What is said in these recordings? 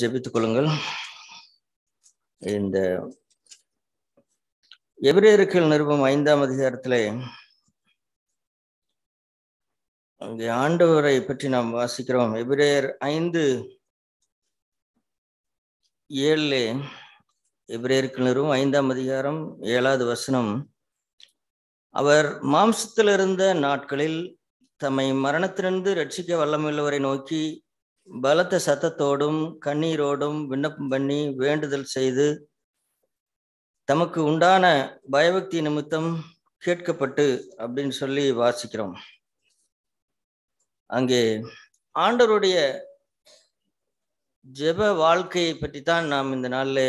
ஜெபித்துக் கொள்ளுங்கள் இந்த எபிரேயர்கள் நிறுவம் ஐந்தாம் அதிகாரத்தில் ஆண்டவரை பற்றி நாம் வாசிக்கிறோம் எபிரேயர் ஐந்து ஏழு எபிரேயர்கள் நிறுவம் ஐந்தாம் அதிகாரம் ஏழாவது வசனம் அவர் மாம்சத்தில் இருந்த நாட்களில் தம்மை மரணத்திலிருந்து ரட்சிக்க வல்லமுள்ளவரை நோக்கி பலத்த சத்தத்தோடும் கண்ணீரோடும் விண்ணப்பம் பண்ணி வேண்டுதல் செய்து தமக்கு உண்டான பயபக்தி நிமித்தம் கேட்கப்பட்டு அப்படின்னு சொல்லி வாசிக்கிறோம் அங்கே ஆண்டவருடைய ஜெப வாழ்க்கையை பற்றி தான் நாம் இந்த நாளில்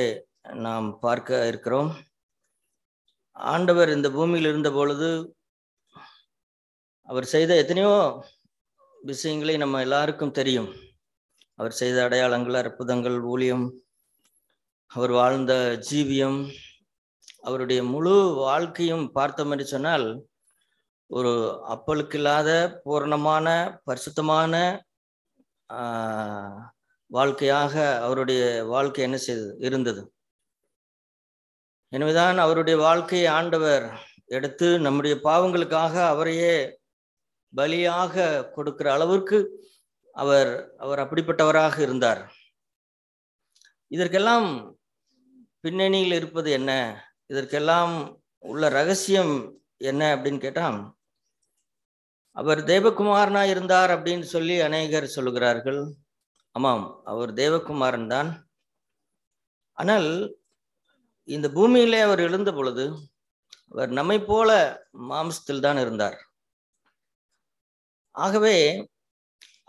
நாம் பார்க்க இருக்கிறோம் ஆண்டவர் இந்த பூமியில் இருந்த பொழுது அவர் செய்த எத்தனையோ விஷயங்களை நம்ம எல்லாருக்கும் தெரியும் அவர் செய்த அடையாளங்கள் அற்புதங்கள் ஊழியம் அவர் வாழ்ந்த ஜீவியம் அவருடைய முழு வாழ்க்கையும் பார்த்த மாதிரி சொன்னால் ஒரு அப்பலுக்கு இல்லாத பூரணமான பரிசுத்தமான வாழ்க்கையாக அவருடைய வாழ்க்கை என்ன செய்தது இருந்தது எனவேதான் அவருடைய வாழ்க்கையை ஆண்டவர் எடுத்து நம்முடைய பாவங்களுக்காக அவரையே பலியாக கொடுக்கிற அளவிற்கு அவர் அவர் அப்படிப்பட்டவராக இருந்தார் இதற்கெல்லாம் பின்னணியில் இருப்பது என்ன இதற்கெல்லாம் உள்ள ரகசியம் என்ன அப்படின்னு கேட்டால் அவர் தேவகுமாரனா இருந்தார் அப்படின்னு சொல்லி அநேகர் சொல்லுகிறார்கள் ஆமாம் அவர் தேவகுமாரன் தான் ஆனால் இந்த பூமியிலே அவர் எழுந்த பொழுது அவர் நம்மை போல மாம்சத்தில் தான் இருந்தார் ஆகவே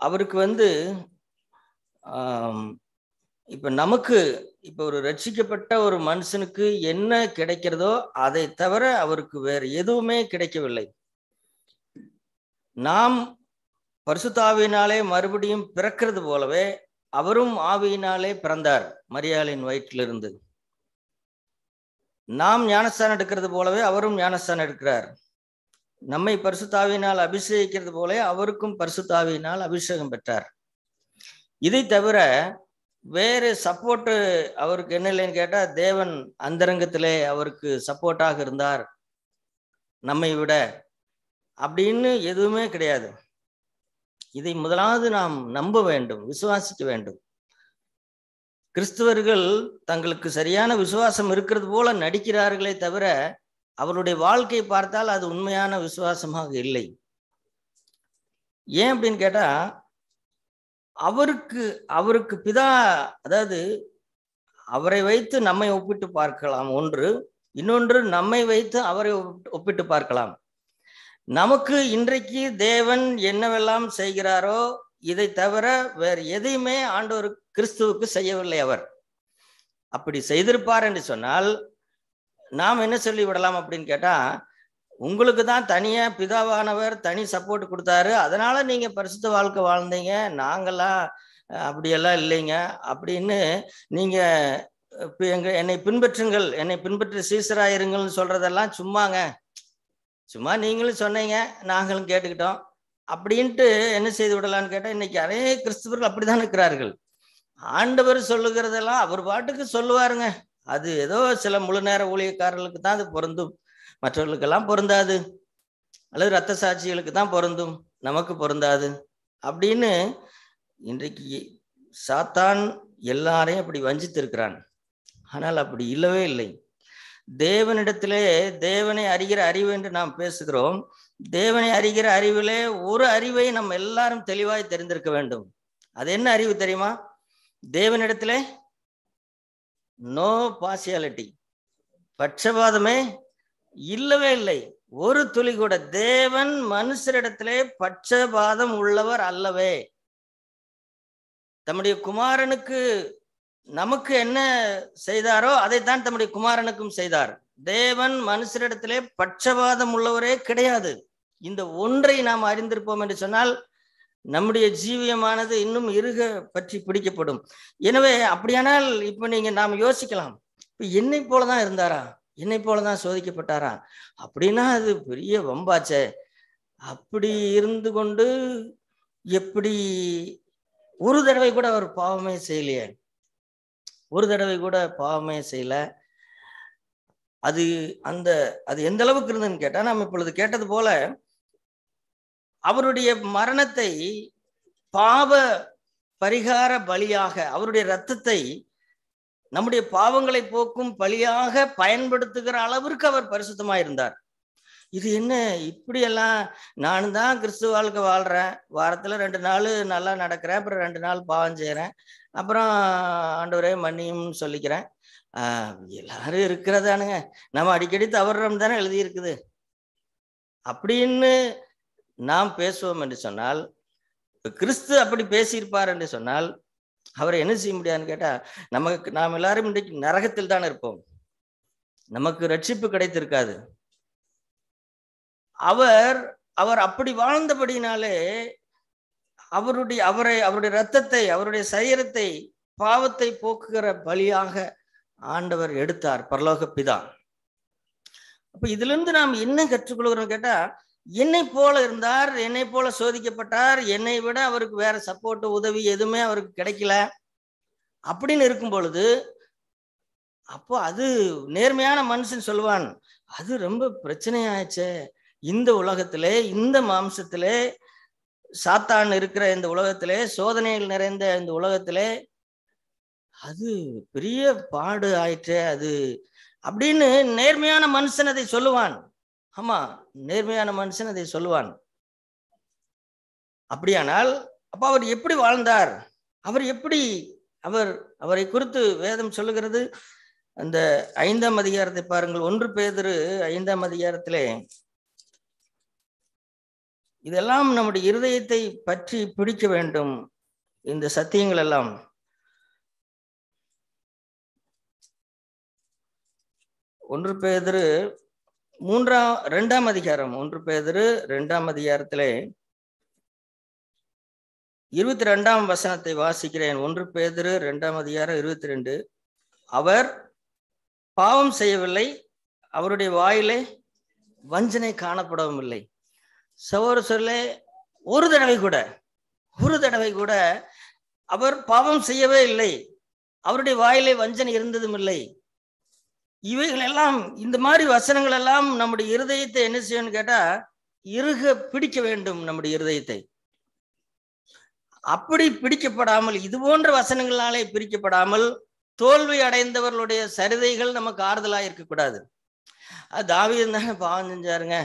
அவருக்கு வந்து இப்ப நமக்கு இப்ப ஒரு ரட்சிக்கப்பட்ட ஒரு மனுஷனுக்கு என்ன கிடைக்கிறதோ அதை தவிர அவருக்கு வேறு எதுவுமே கிடைக்கவில்லை நாம் பரிசுத்தாவினாலே மறுபடியும் பிறக்கிறது போலவே அவரும் ஆவியினாலே பிறந்தார் மரியாளின் வயிற்றிலிருந்து நாம் ஞானஸ்தானம் எடுக்கிறது போலவே அவரும் ஞானஸ்தானம் எடுக்கிறார் நம்மை பரிசுத்தாவினால் அபிஷேகிக்கிறது போல அவருக்கும் பரிசுத்தாவினால் அபிஷேகம் பெற்றார் இதை தவிர வேறு சப்போர்ட்டு அவருக்கு என்ன இல்லைன்னு கேட்டால் தேவன் அந்தரங்கத்திலே அவருக்கு சப்போர்ட்டாக இருந்தார் நம்மை விட அப்படின்னு எதுவுமே கிடையாது இதை முதலாவது நாம் நம்ப வேண்டும் விசுவாசிக்க வேண்டும் கிறிஸ்துவர்கள் தங்களுக்கு சரியான விசுவாசம் இருக்கிறது போல நடிக்கிறார்களே தவிர அவருடைய வாழ்க்கை பார்த்தால் அது உண்மையான விசுவாசமாக இல்லை ஏன் அப்படின்னு கேட்டா அவருக்கு அவருக்கு பிதா அதாவது அவரை வைத்து நம்மை ஒப்பிட்டு பார்க்கலாம் ஒன்று இன்னொன்று நம்மை வைத்து அவரை ஒப்பிட்டு பார்க்கலாம் நமக்கு இன்றைக்கு தேவன் என்னவெல்லாம் செய்கிறாரோ இதை தவிர வேறு எதையுமே ஆண்டவர் கிறிஸ்துவுக்கு செய்யவில்லை அவர் அப்படி செய்திருப்பார் என்று சொன்னால் நாம் என்ன சொல்லி விடலாம் அப்படின்னு கேட்டால் உங்களுக்கு தான் தனியாக பிதாவானவர் தனி சப்போர்ட் கொடுத்தாரு அதனால நீங்கள் பரிசுத்த வாழ்க்கை வாழ்ந்தீங்க நாங்களாம் அப்படியெல்லாம் இல்லைங்க அப்படின்னு நீங்கள் இப்போ எங்க என்னை பின்பற்றுங்கள் என்னை பின்பற்றி சீசராயிருங்கள்னு சொல்றதெல்லாம் சும்மாங்க சும்மா நீங்களும் சொன்னீங்க நாங்களும் கேட்டுக்கிட்டோம் அப்படின்ட்டு என்ன செய்து விடலான்னு கேட்டால் இன்னைக்கு அரே கிறிஸ்துவர்கள் அப்படிதான் இருக்கிறார்கள் ஆண்டவர் சொல்லுகிறதெல்லாம் அவர் பாட்டுக்கு சொல்லுவாருங்க அது ஏதோ சில முழு நேர ஊழியக்காரர்களுக்கு தான் அது பொருந்தும் மற்றவர்களுக்கெல்லாம் பொருந்தாது அல்லது ரத்த சாட்சிகளுக்கு தான் பொருந்தும் நமக்கு பொருந்தாது அப்படின்னு இன்றைக்கு சாத்தான் எல்லாரையும் அப்படி வஞ்சித்திருக்கிறான் ஆனால் அப்படி இல்லவே இல்லை தேவனிடத்திலே தேவனை அறிகிற அறிவு என்று நாம் பேசுகிறோம் தேவனை அறிகிற அறிவிலே ஒரு அறிவை நம்ம எல்லாரும் தெளிவாய் தெரிந்திருக்க வேண்டும் அது என்ன அறிவு தெரியுமா தேவனிடத்திலே நோ பாசியாலிட்டி பட்சபாதமே இல்லவே இல்லை ஒரு துளி கூட தேவன் மனுஷரிடத்திலே பட்சபாதம் உள்ளவர் அல்லவே தம்முடைய குமாரனுக்கு நமக்கு என்ன செய்தாரோ அதைத்தான் தம்முடைய குமாரனுக்கும் செய்தார் தேவன் மனுஷரிடத்திலே பட்சபாதம் உள்ளவரே கிடையாது இந்த ஒன்றை நாம் அறிந்திருப்போம் என்று சொன்னால் நம்முடைய ஜீவியமானது இன்னும் இருக பற்றி பிடிக்கப்படும் எனவே அப்படியானால் இப்ப நீங்க நாம் யோசிக்கலாம் இப்ப என்னை போலதான் இருந்தாரா என்னை போலதான் சோதிக்கப்பட்டாரா அப்படின்னா அது பெரிய வம்பாச்சே அப்படி இருந்து கொண்டு எப்படி ஒரு தடவை கூட அவர் பாவமே செய்யலையே ஒரு தடவை கூட பாவமே செய்யல அது அந்த அது எந்த அளவுக்கு இருந்ததுன்னு கேட்டா நம்ம இப்பொழுது கேட்டது போல அவருடைய மரணத்தை பாவ பரிகார பலியாக அவருடைய ரத்தத்தை நம்முடைய பாவங்களை போக்கும் பலியாக பயன்படுத்துகிற அளவிற்கு அவர் பரிசுத்தமா இருந்தார் இது என்ன இப்படியெல்லாம் நான் தான் கிறிஸ்துவ வாழ்க்கை வாழ்கிறேன் வாரத்தில் ரெண்டு நாள் நல்லா நடக்கிறேன் அப்புறம் ரெண்டு நாள் பாவம் செய்கிறேன் அப்புறம் ஆண்டவரே மன்னியும் சொல்லிக்கிறேன் எல்லாரும் இருக்கிறதானுங்க நம்ம அடிக்கடி தவறுறோம் தானே எழுதியிருக்குது அப்படின்னு நாம் பேசுவோம் என்று சொன்னால் கிறிஸ்து அப்படி பேசியிருப்பார் என்று சொன்னால் அவரை என்ன செய்ய முடியாதுன்னு கேட்டா நமக்கு நாம் எல்லாரும் இன்றைக்கு நரகத்தில் தான் இருப்போம் நமக்கு ரட்சிப்பு கிடைத்திருக்காது அவர் அவர் அப்படி வாழ்ந்தபடினாலே அவருடைய அவரை அவருடைய ரத்தத்தை அவருடைய சரீரத்தை பாவத்தை போக்குகிற பலியாக ஆண்டவர் எடுத்தார் பரலோக பிதா அப்ப இதுல இருந்து நாம் என்ன கற்றுக்கொள்கிறோம் கேட்டா என்னை போல இருந்தார் என்னை போல சோதிக்கப்பட்டார் என்னை விட அவருக்கு வேற சப்போர்ட் உதவி எதுவுமே அவருக்கு கிடைக்கல அப்படின்னு இருக்கும் பொழுது அப்போ அது நேர்மையான மனுஷன் சொல்லுவான் அது ரொம்ப பிரச்சனையாயிடுச்சே இந்த உலகத்திலே இந்த மாம்சத்திலே சாத்தான் இருக்கிற இந்த உலகத்திலே சோதனையில் நிறைந்த இந்த உலகத்திலே அது பெரிய பாடு ஆயிற்று அது அப்படின்னு நேர்மையான மனுஷன் அதை சொல்லுவான் ஆமா நேர்மையான மனுஷன் அதை சொல்லுவான் அப்படியானால் அப்ப அவர் எப்படி வாழ்ந்தார் அவர் எப்படி அவர் அவரை குறித்து வேதம் சொல்லுகிறது அந்த ஐந்தாம் அதிகாரத்தை பாருங்கள் ஒன்று பேதரு ஐந்தாம் அதிகாரத்திலே இதெல்லாம் நம்முடைய இருதயத்தை பற்றி பிடிக்க வேண்டும் இந்த சத்தியங்கள் எல்லாம் ஒன்று பேதரு மூன்றாம் ரெண்டாம் அதிகாரம் ஒன்று பேதரு ரெண்டாம் அதிகாரத்திலே இருபத்தி ரெண்டாம் வசனத்தை வாசிக்கிறேன் ஒன்று பேதரு ரெண்டாம் அதிகாரம் இருபத்தி ரெண்டு அவர் பாவம் செய்யவில்லை அவருடைய வாயிலே வஞ்சனை காணப்படவும் இல்லை சகோதர சொல்ல ஒரு தடவை கூட ஒரு தடவை கூட அவர் பாவம் செய்யவே இல்லை அவருடைய வாயிலே வஞ்சனை இருந்ததும் இல்லை இவைகள் எல்லாம் இந்த மாதிரி வசனங்கள் எல்லாம் நம்முடைய இருதயத்தை என்ன செய்யணும்னு கேட்டா இருக பிடிக்க வேண்டும் நம்முடைய இருதயத்தை அப்படி பிடிக்கப்படாமல் இது போன்ற வசனங்களாலே பிரிக்கப்படாமல் தோல்வி அடைந்தவர்களுடைய சரிதைகள் நமக்கு ஆறுதலா இருக்கக்கூடாது தாவியம் தானே பாவம் செஞ்சாருங்க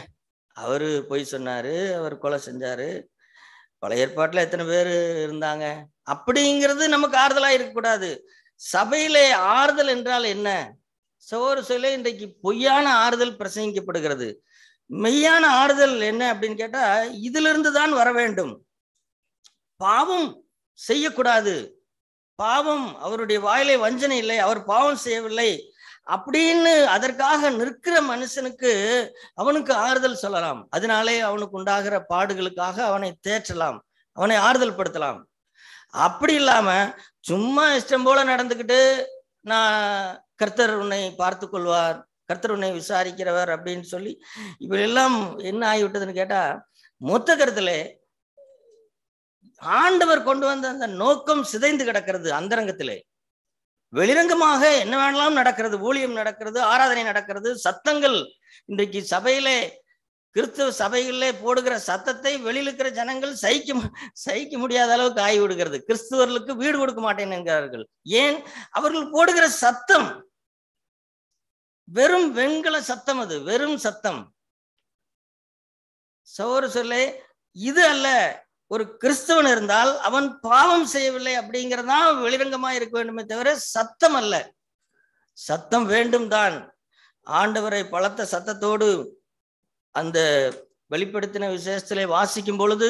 அவரு பொய் சொன்னாரு அவர் கொலை செஞ்சாரு பல ஏற்பாட்டுல எத்தனை பேர் இருந்தாங்க அப்படிங்கிறது நமக்கு ஆறுதலா இருக்கக்கூடாது சபையிலே ஆறுதல் என்றால் என்ன சகோதர சிலை இன்றைக்கு பொய்யான ஆறுதல் பிரசங்கிக்கப்படுகிறது மெய்யான ஆறுதல் என்ன அப்படின்னு கேட்டா இதிலிருந்து தான் வர வேண்டும் பாவம் செய்யக்கூடாது பாவம் அவருடைய வாயிலை வஞ்சனை இல்லை அவர் பாவம் செய்யவில்லை அப்படின்னு அதற்காக நிற்கிற மனுஷனுக்கு அவனுக்கு ஆறுதல் சொல்லலாம் அதனாலே அவனுக்கு உண்டாகிற பாடுகளுக்காக அவனை தேற்றலாம் அவனை ஆறுதல் படுத்தலாம் அப்படி இல்லாம சும்மா இஷ்டம் போல நடந்துக்கிட்டு நான் கர்த்தர் உன்னை பார்த்து கொள்வார் கர்த்தர் உன்னை விசாரிக்கிறவர் அப்படின்னு சொல்லி எல்லாம் என்ன ஆகிவிட்டதுன்னு கேட்டா மொத்த கருத்துல ஆண்டவர் கொண்டு வந்த அந்த நோக்கம் சிதைந்து கிடக்கிறது அந்தரங்கத்திலே வெளிரங்கமாக என்ன வேணாலும் நடக்கிறது ஊழியம் நடக்கிறது ஆராதனை நடக்கிறது சத்தங்கள் இன்றைக்கு சபையிலே கிறிஸ்தவ சபைகளிலே போடுகிற சத்தத்தை வெளியிலுக்கிற இருக்கிற ஜனங்கள் சகிக்க சகிக்க முடியாத அளவுக்கு ஆகிவிடுகிறது கிறிஸ்துவர்களுக்கு வீடு கொடுக்க மாட்டேன் என்கிறார்கள் ஏன் அவர்கள் போடுகிற சத்தம் வெறும் வெண்கல சத்தம் அது வெறும் சத்தம் சோறு சொல்லே இது அல்ல ஒரு கிறிஸ்தவன் இருந்தால் அவன் பாவம் செய்யவில்லை அப்படிங்கிறதான் வெளிரங்கமா இருக்க வேண்டுமே தவிர சத்தம் அல்ல சத்தம் வேண்டும் தான் ஆண்டவரை பலத்த சத்தத்தோடு அந்த வெளிப்படுத்தின விசேஷத்திலே வாசிக்கும் பொழுது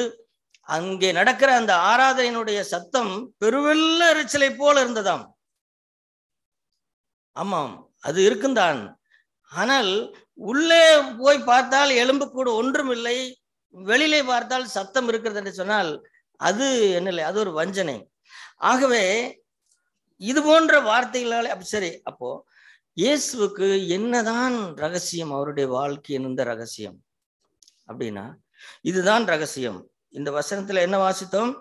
அங்கே நடக்கிற அந்த ஆராதனையினுடைய சத்தம் பெருவெல்ல எரிச்சலை போல இருந்ததாம் ஆமாம் அது இருக்குந்தான் ஆனால் உள்ளே போய் பார்த்தால் எலும்பு கூட ஒன்றும் இல்லை வெளியிலே பார்த்தால் சத்தம் இருக்கிறது என்று சொன்னால் அது என்னில்லை அது ஒரு வஞ்சனை ஆகவே இது போன்ற வார்த்தைகளால் அப்படி சரி அப்போ இயேசுவுக்கு என்னதான் ரகசியம் அவருடைய வாழ்க்கை இருந்த ரகசியம் அப்படின்னா இதுதான் ரகசியம் இந்த வசனத்துல என்ன வாசித்தோம்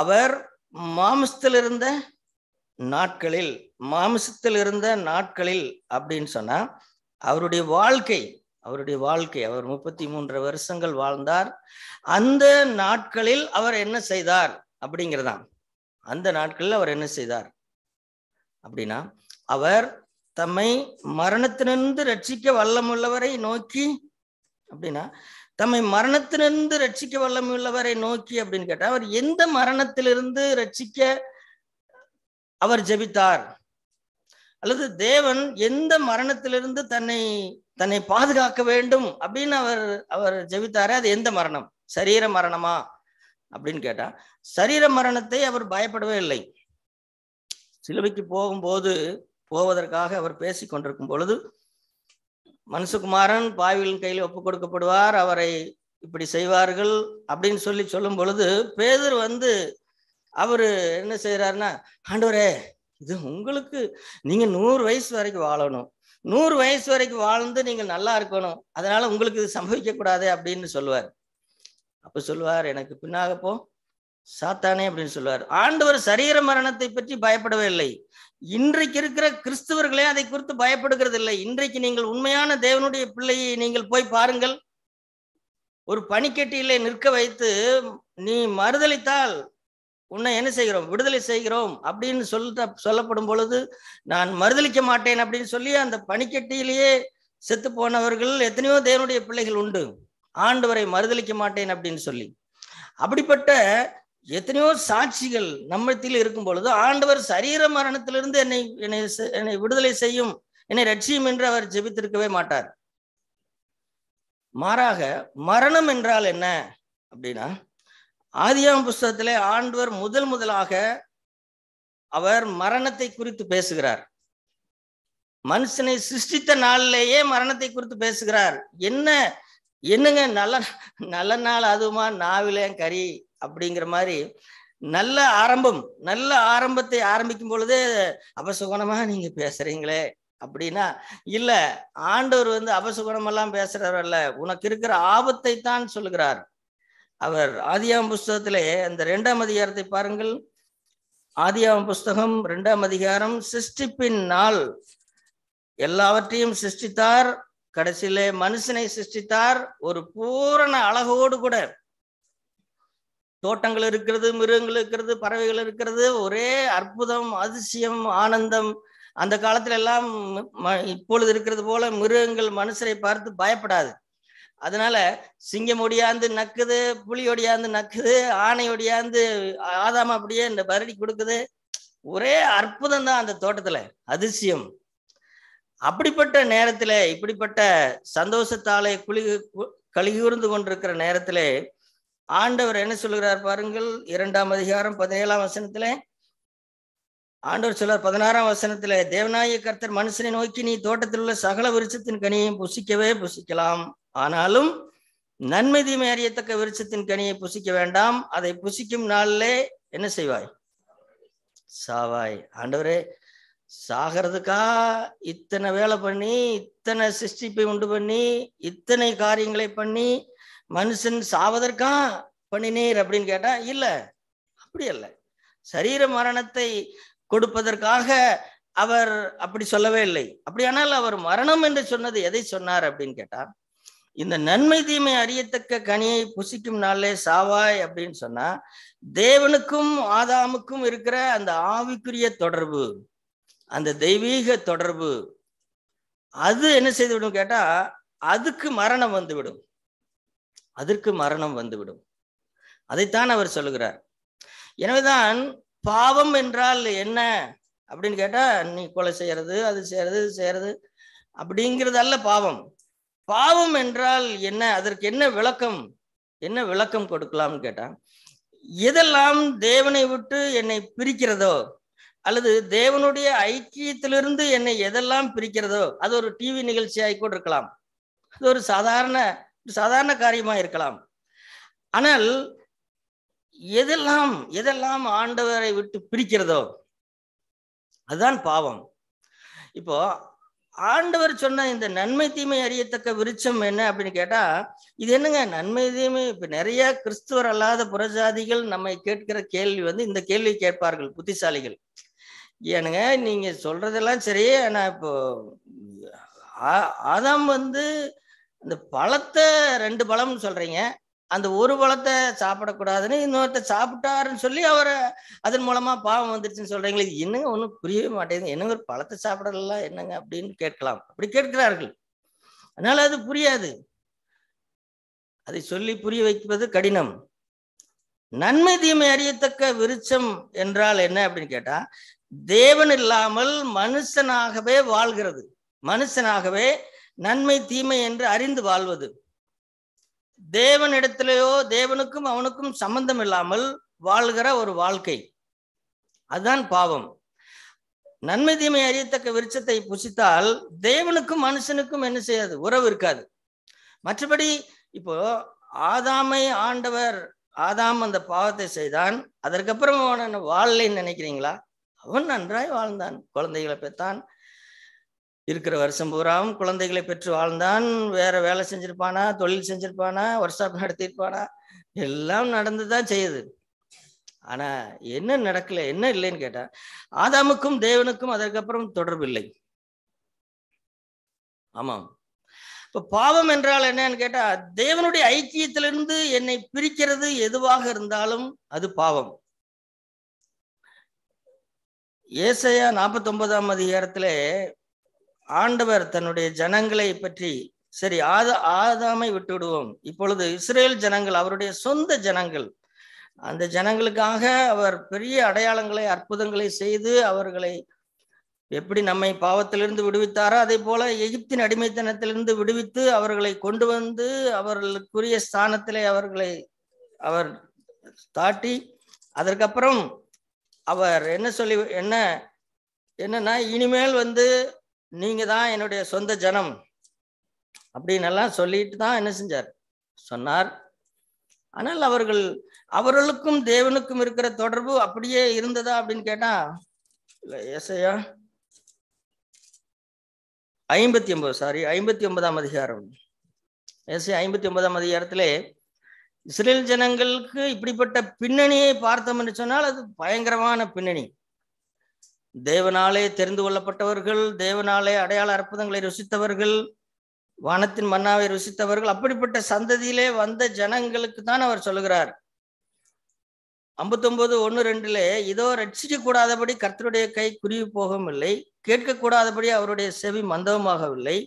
அவர் மாம்சத்தில் இருந்த நாட்களில் மாம்சத்தில் இருந்த நாட்களில் அப்படின்னு சொன்னா அவருடைய வாழ்க்கை அவருடைய வாழ்க்கை அவர் முப்பத்தி மூன்று வருஷங்கள் வாழ்ந்தார் அந்த நாட்களில் அவர் என்ன செய்தார் அப்படிங்கிறதான் அந்த நாட்களில் அவர் என்ன செய்தார் அப்படின்னா அவர் தம்மை மரணத்திலிருந்து ரட்சிக்க வல்லமுள்ளவரை நோக்கி அப்படின்னா தம்மை மரணத்திலிருந்து ரட்சிக்க வல்லமுள்ளவரை நோக்கி அப்படின்னு கேட்டால் அவர் எந்த மரணத்திலிருந்து ரட்சிக்க அவர் ஜெபித்தார் அல்லது தேவன் எந்த மரணத்திலிருந்து தன்னை தன்னை பாதுகாக்க வேண்டும் அப்படின்னு அவர் அவர் ஜெபித்தாரு அது எந்த மரணம் சரீர மரணமா அப்படின்னு கேட்டா சரீர மரணத்தை அவர் பயப்படவே இல்லை சிலுவைக்கு போகும்போது போவதற்காக அவர் பேசி கொண்டிருக்கும் பொழுது மனுஷகுமாரன் பாவிகளின் கையில் ஒப்பு கொடுக்கப்படுவார் அவரை இப்படி செய்வார்கள் அப்படின்னு சொல்லி சொல்லும் பொழுது பேதர் வந்து அவரு என்ன செய்யறாருன்னா ஆண்டவரே இது உங்களுக்கு நீங்க நூறு வயசு வரைக்கும் வாழணும் நூறு வயசு வரைக்கும் வாழ்ந்து நீங்க நல்லா இருக்கணும் அதனால உங்களுக்கு இது சம்பவிக்க கூடாது அப்படின்னு சொல்லுவார் அப்ப சொல்லுவார் எனக்கு பின்னாகப்போ சாத்தானே அப்படின்னு சொல்லுவார் ஆண்டவர் சரீர மரணத்தை பற்றி பயப்படவே இல்லை இன்றைக்கு இருக்கிற கிறிஸ்தவர்களே அதை குறித்து பயப்படுகிறது இல்லை இன்றைக்கு நீங்கள் உண்மையான தேவனுடைய பிள்ளையை நீங்கள் போய் பாருங்கள் ஒரு பனிக்கட்டியிலே நிற்க வைத்து நீ மறுதளித்தால் உன்னை என்ன செய்கிறோம் விடுதலை செய்கிறோம் அப்படின்னு சொல்ல சொல்லப்படும் பொழுது நான் மறுதளிக்க மாட்டேன் அப்படின்னு சொல்லி அந்த பனிக்கட்டியிலேயே செத்து போனவர்கள் எத்தனையோ தேவனுடைய பிள்ளைகள் உண்டு ஆண்டவரை மறுதளிக்க மாட்டேன் அப்படின்னு சொல்லி அப்படிப்பட்ட எத்தனையோ சாட்சிகள் நம்மத்தில் இருக்கும் பொழுது ஆண்டவர் சரீர மரணத்திலிருந்து என்னை என்னை என்னை விடுதலை செய்யும் என்னை ரட்சியும் என்று அவர் ஜெபித்திருக்கவே மாட்டார் மாறாக மரணம் என்றால் என்ன அப்படின்னா ஆதியாம புஸ்தகத்திலே ஆண்டவர் முதல் முதலாக அவர் மரணத்தை குறித்து பேசுகிறார் மனுஷனை சிருஷ்டித்த நாளிலேயே மரணத்தை குறித்து பேசுகிறார் என்ன என்னங்க நல்ல நல்ல நாள் அதுமா நாவிலேன் கறி அப்படிங்கிற மாதிரி நல்ல ஆரம்பம் நல்ல ஆரம்பத்தை ஆரம்பிக்கும் பொழுதே அபசகுணமா நீங்க பேசுறீங்களே அப்படின்னா இல்ல ஆண்டவர் வந்து அபசகுணமெல்லாம் பேசுறவரல்ல உனக்கு இருக்கிற ஆபத்தை தான் சொல்லுகிறார் அவர் ஆதியாம் புஸ்தகத்திலே அந்த ரெண்டாம் அதிகாரத்தை பாருங்கள் ஆதியாம் புஸ்தகம் ரெண்டாம் அதிகாரம் சிருஷ்டிப்பின் நாள் எல்லாவற்றையும் சிருஷ்டித்தார் கடைசியிலே மனுஷனை சிருஷ்டித்தார் ஒரு பூரண அழகோடு கூட தோட்டங்கள் இருக்கிறது மிருகங்கள் இருக்கிறது பறவைகள் இருக்கிறது ஒரே அற்புதம் அதிசயம் ஆனந்தம் அந்த காலத்துல எல்லாம் இப்பொழுது இருக்கிறது போல மிருகங்கள் மனுஷரை பார்த்து பயப்படாது அதனால சிங்கம் ஒடியாந்து நக்குது புலி ஒடியாந்து நக்குது ஆணை ஒடியாந்து ஆதாம அப்படியே இந்த பரடி கொடுக்குது ஒரே அற்புதம் தான் அந்த தோட்டத்துல அதிசயம் அப்படிப்பட்ட நேரத்துல இப்படிப்பட்ட சந்தோஷத்தாலே குளி கலிகூர்ந்து கொண்டிருக்கிற நேரத்திலே ஆண்டவர் என்ன சொல்கிறார் பாருங்கள் இரண்டாம் அதிகாரம் பதினேழாம் வசனத்திலே ஆண்டவர் சொல்றார் பதினாறாம் வசனத்துல தேவநாய கர்த்தர் மனுஷனை நோக்கி நீ தோட்டத்தில் உள்ள சகல விருட்சத்தின் கனியையும் புசிக்கவே புசிக்கலாம் ஆனாலும் நன்மை தீமை அறியத்தக்க விருட்சத்தின் கனியை புசிக்க வேண்டாம் அதை புசிக்கும் நாளிலே என்ன செய்வாய் சாவாய் ஆண்டவரே சாகிறதுக்கா இத்தனை வேலை பண்ணி இத்தனை சிருஷ்டிப்பை உண்டு பண்ணி இத்தனை காரியங்களை பண்ணி மனுஷன் சாவதற்கா பண்ணினீர் அப்படின்னு கேட்டா இல்ல அப்படி இல்லை சரீர மரணத்தை கொடுப்பதற்காக அவர் அப்படி சொல்லவே இல்லை அப்படியானால் அவர் மரணம் என்று சொன்னது எதை சொன்னார் அப்படின்னு கேட்டா இந்த நன்மை தீமை அறியத்தக்க கனியை புசிக்கும் நாளே சாவாய் அப்படின்னு சொன்னா தேவனுக்கும் ஆதாமுக்கும் இருக்கிற அந்த ஆவிக்குரிய தொடர்பு அந்த தெய்வீக தொடர்பு அது என்ன செய்துவிடும் கேட்டா அதுக்கு மரணம் வந்துவிடும் அதற்கு மரணம் வந்துவிடும் அதைத்தான் அவர் சொல்லுகிறார் எனவேதான் பாவம் என்றால் என்ன அப்படின்னு கேட்டா நீ கொலை செய்யறது அது செய்யறது இது செய்யறது அப்படிங்கிறதல்ல பாவம் பாவம் என்றால் என்ன அதற்கு என்ன விளக்கம் என்ன விளக்கம் கொடுக்கலாம்னு கேட்டா எதெல்லாம் தேவனை விட்டு என்னை பிரிக்கிறதோ அல்லது தேவனுடைய ஐக்கியத்திலிருந்து என்னை எதெல்லாம் பிரிக்கிறதோ அது ஒரு டிவி நிகழ்ச்சியாய் கூட இருக்கலாம் அது ஒரு சாதாரண சாதாரண காரியமா இருக்கலாம் ஆனால் எதெல்லாம் எதெல்லாம் ஆண்டவரை விட்டு பிரிக்கிறதோ அதுதான் பாவம் இப்போ ஆண்டவர் சொன்ன இந்த நன்மை தீமை அறியத்தக்க விருச்சம் என்ன அப்படின்னு கேட்டா இது என்னங்க நன்மை தீமை இப்ப நிறைய கிறிஸ்துவர் அல்லாத புறஜாதிகள் நம்மை கேட்கிற கேள்வி வந்து இந்த கேள்வி கேட்பார்கள் புத்திசாலிகள் ஏனுங்க நீங்க சொல்றதெல்லாம் சரி ஆனா இப்போ ஆதாம் வந்து இந்த பழத்தை ரெண்டு பழம்னு சொல்றீங்க அந்த ஒரு பழத்தை சாப்பிடக்கூடாதுன்னு இன்னொருத்த சாப்பிட்டாருன்னு சொல்லி அவர் அதன் மூலமா பாவம் வந்துருச்சுன்னு சொல்றீங்களே என்னங்க ஒன்றும் புரியவே மாட்டேங்குது என்னங்க ஒரு பழத்தை சாப்பிடலாம் என்னங்க அப்படின்னு கேட்கலாம் அப்படி கேட்கிறார்கள் அதனால அது புரியாது அதை சொல்லி புரிய வைப்பது கடினம் நன்மை தீமை அறியத்தக்க விருச்சம் என்றால் என்ன அப்படின்னு கேட்டா தேவன் இல்லாமல் மனுஷனாகவே வாழ்கிறது மனுஷனாகவே நன்மை தீமை என்று அறிந்து வாழ்வது தேவன் இடத்திலேயோ தேவனுக்கும் அவனுக்கும் சம்பந்தம் இல்லாமல் வாழ்கிற ஒரு வாழ்க்கை அதுதான் பாவம் நன்மை தீமை அறியத்தக்க விருட்சத்தை புசித்தால் தேவனுக்கும் மனுஷனுக்கும் என்ன செய்யாது உறவு இருக்காது மற்றபடி இப்போ ஆதாமை ஆண்டவர் ஆதாம் அந்த பாவத்தை செய்தான் அதற்கப்புறம் அவன் வாழலைன்னு நினைக்கிறீங்களா அவன் நன்றாய் வாழ்ந்தான் குழந்தைகளை பெற்றான் இருக்கிற வருஷம் பூராவும் குழந்தைகளை பெற்று வாழ்ந்தான் வேற வேலை செஞ்சிருப்பானா தொழில் செஞ்சிருப்பானா ஒர்க் ஷாப் நடத்தியிருப்பானா எல்லாம் நடந்துதான் செய்யுது ஆனா என்ன நடக்கல என்ன இல்லைன்னு கேட்டா ஆதாமுக்கும் தேவனுக்கும் அதற்கப்புறம் தொடர்பு இல்லை ஆமாம் இப்ப பாவம் என்றால் என்னன்னு கேட்டா தேவனுடைய ஐக்கியத்திலிருந்து என்னை பிரிக்கிறது எதுவாக இருந்தாலும் அது பாவம் ஏசையா நாற்பத்தி ஒன்பதாம் அதிகாரத்துல ஆண்டவர் தன்னுடைய ஜனங்களை பற்றி சரி ஆத ஆதாமை விட்டுவிடுவோம் இப்பொழுது இஸ்ரேல் ஜனங்கள் அவருடைய சொந்த ஜனங்கள் அந்த ஜனங்களுக்காக அவர் பெரிய அடையாளங்களை அற்புதங்களை செய்து அவர்களை எப்படி நம்மை பாவத்திலிருந்து விடுவித்தாரோ அதே போல எகிப்தின் அடிமைத்தனத்திலிருந்து விடுவித்து அவர்களை கொண்டு வந்து அவர்களுக்குரிய ஸ்தானத்திலே அவர்களை அவர் தாட்டி அதற்கப்புறம் அவர் என்ன சொல்லி என்ன என்னன்னா இனிமேல் வந்து நீங்க தான் என்னுடைய சொந்த ஜனம் அப்படின்னு எல்லாம் சொல்லிட்டு தான் என்ன செஞ்சார் சொன்னார் ஆனால் அவர்கள் அவர்களுக்கும் தேவனுக்கும் இருக்கிற தொடர்பு அப்படியே இருந்ததா அப்படின்னு கேட்டா இல்ல ஏசையா ஐம்பத்தி ஒன்பது சாரி ஐம்பத்தி ஒன்பதாம் அதிகாரம் ஏசை ஐம்பத்தி ஒன்பதாம் அதிகாரத்திலே இஸ்ரேல் ஜனங்களுக்கு இப்படிப்பட்ட பின்னணியை பார்த்தோம்னு சொன்னால் அது பயங்கரமான பின்னணி தேவனாலே தெரிந்து கொள்ளப்பட்டவர்கள் தேவனாலே அடையாள அற்புதங்களை ருசித்தவர்கள் வானத்தின் மன்னாவை ருசித்தவர்கள் அப்படிப்பட்ட சந்ததியிலே வந்த ஜனங்களுக்கு தான் அவர் சொல்லுகிறார் ஐம்பத்தொன்பது ஒன்று ரெண்டுல இதோ ரட்சிக்க கூடாதபடி கர்த்தருடைய கை குருவி போகவும் இல்லை கேட்கக்கூடாதபடி அவருடைய செவி மந்தவமாகவில்லை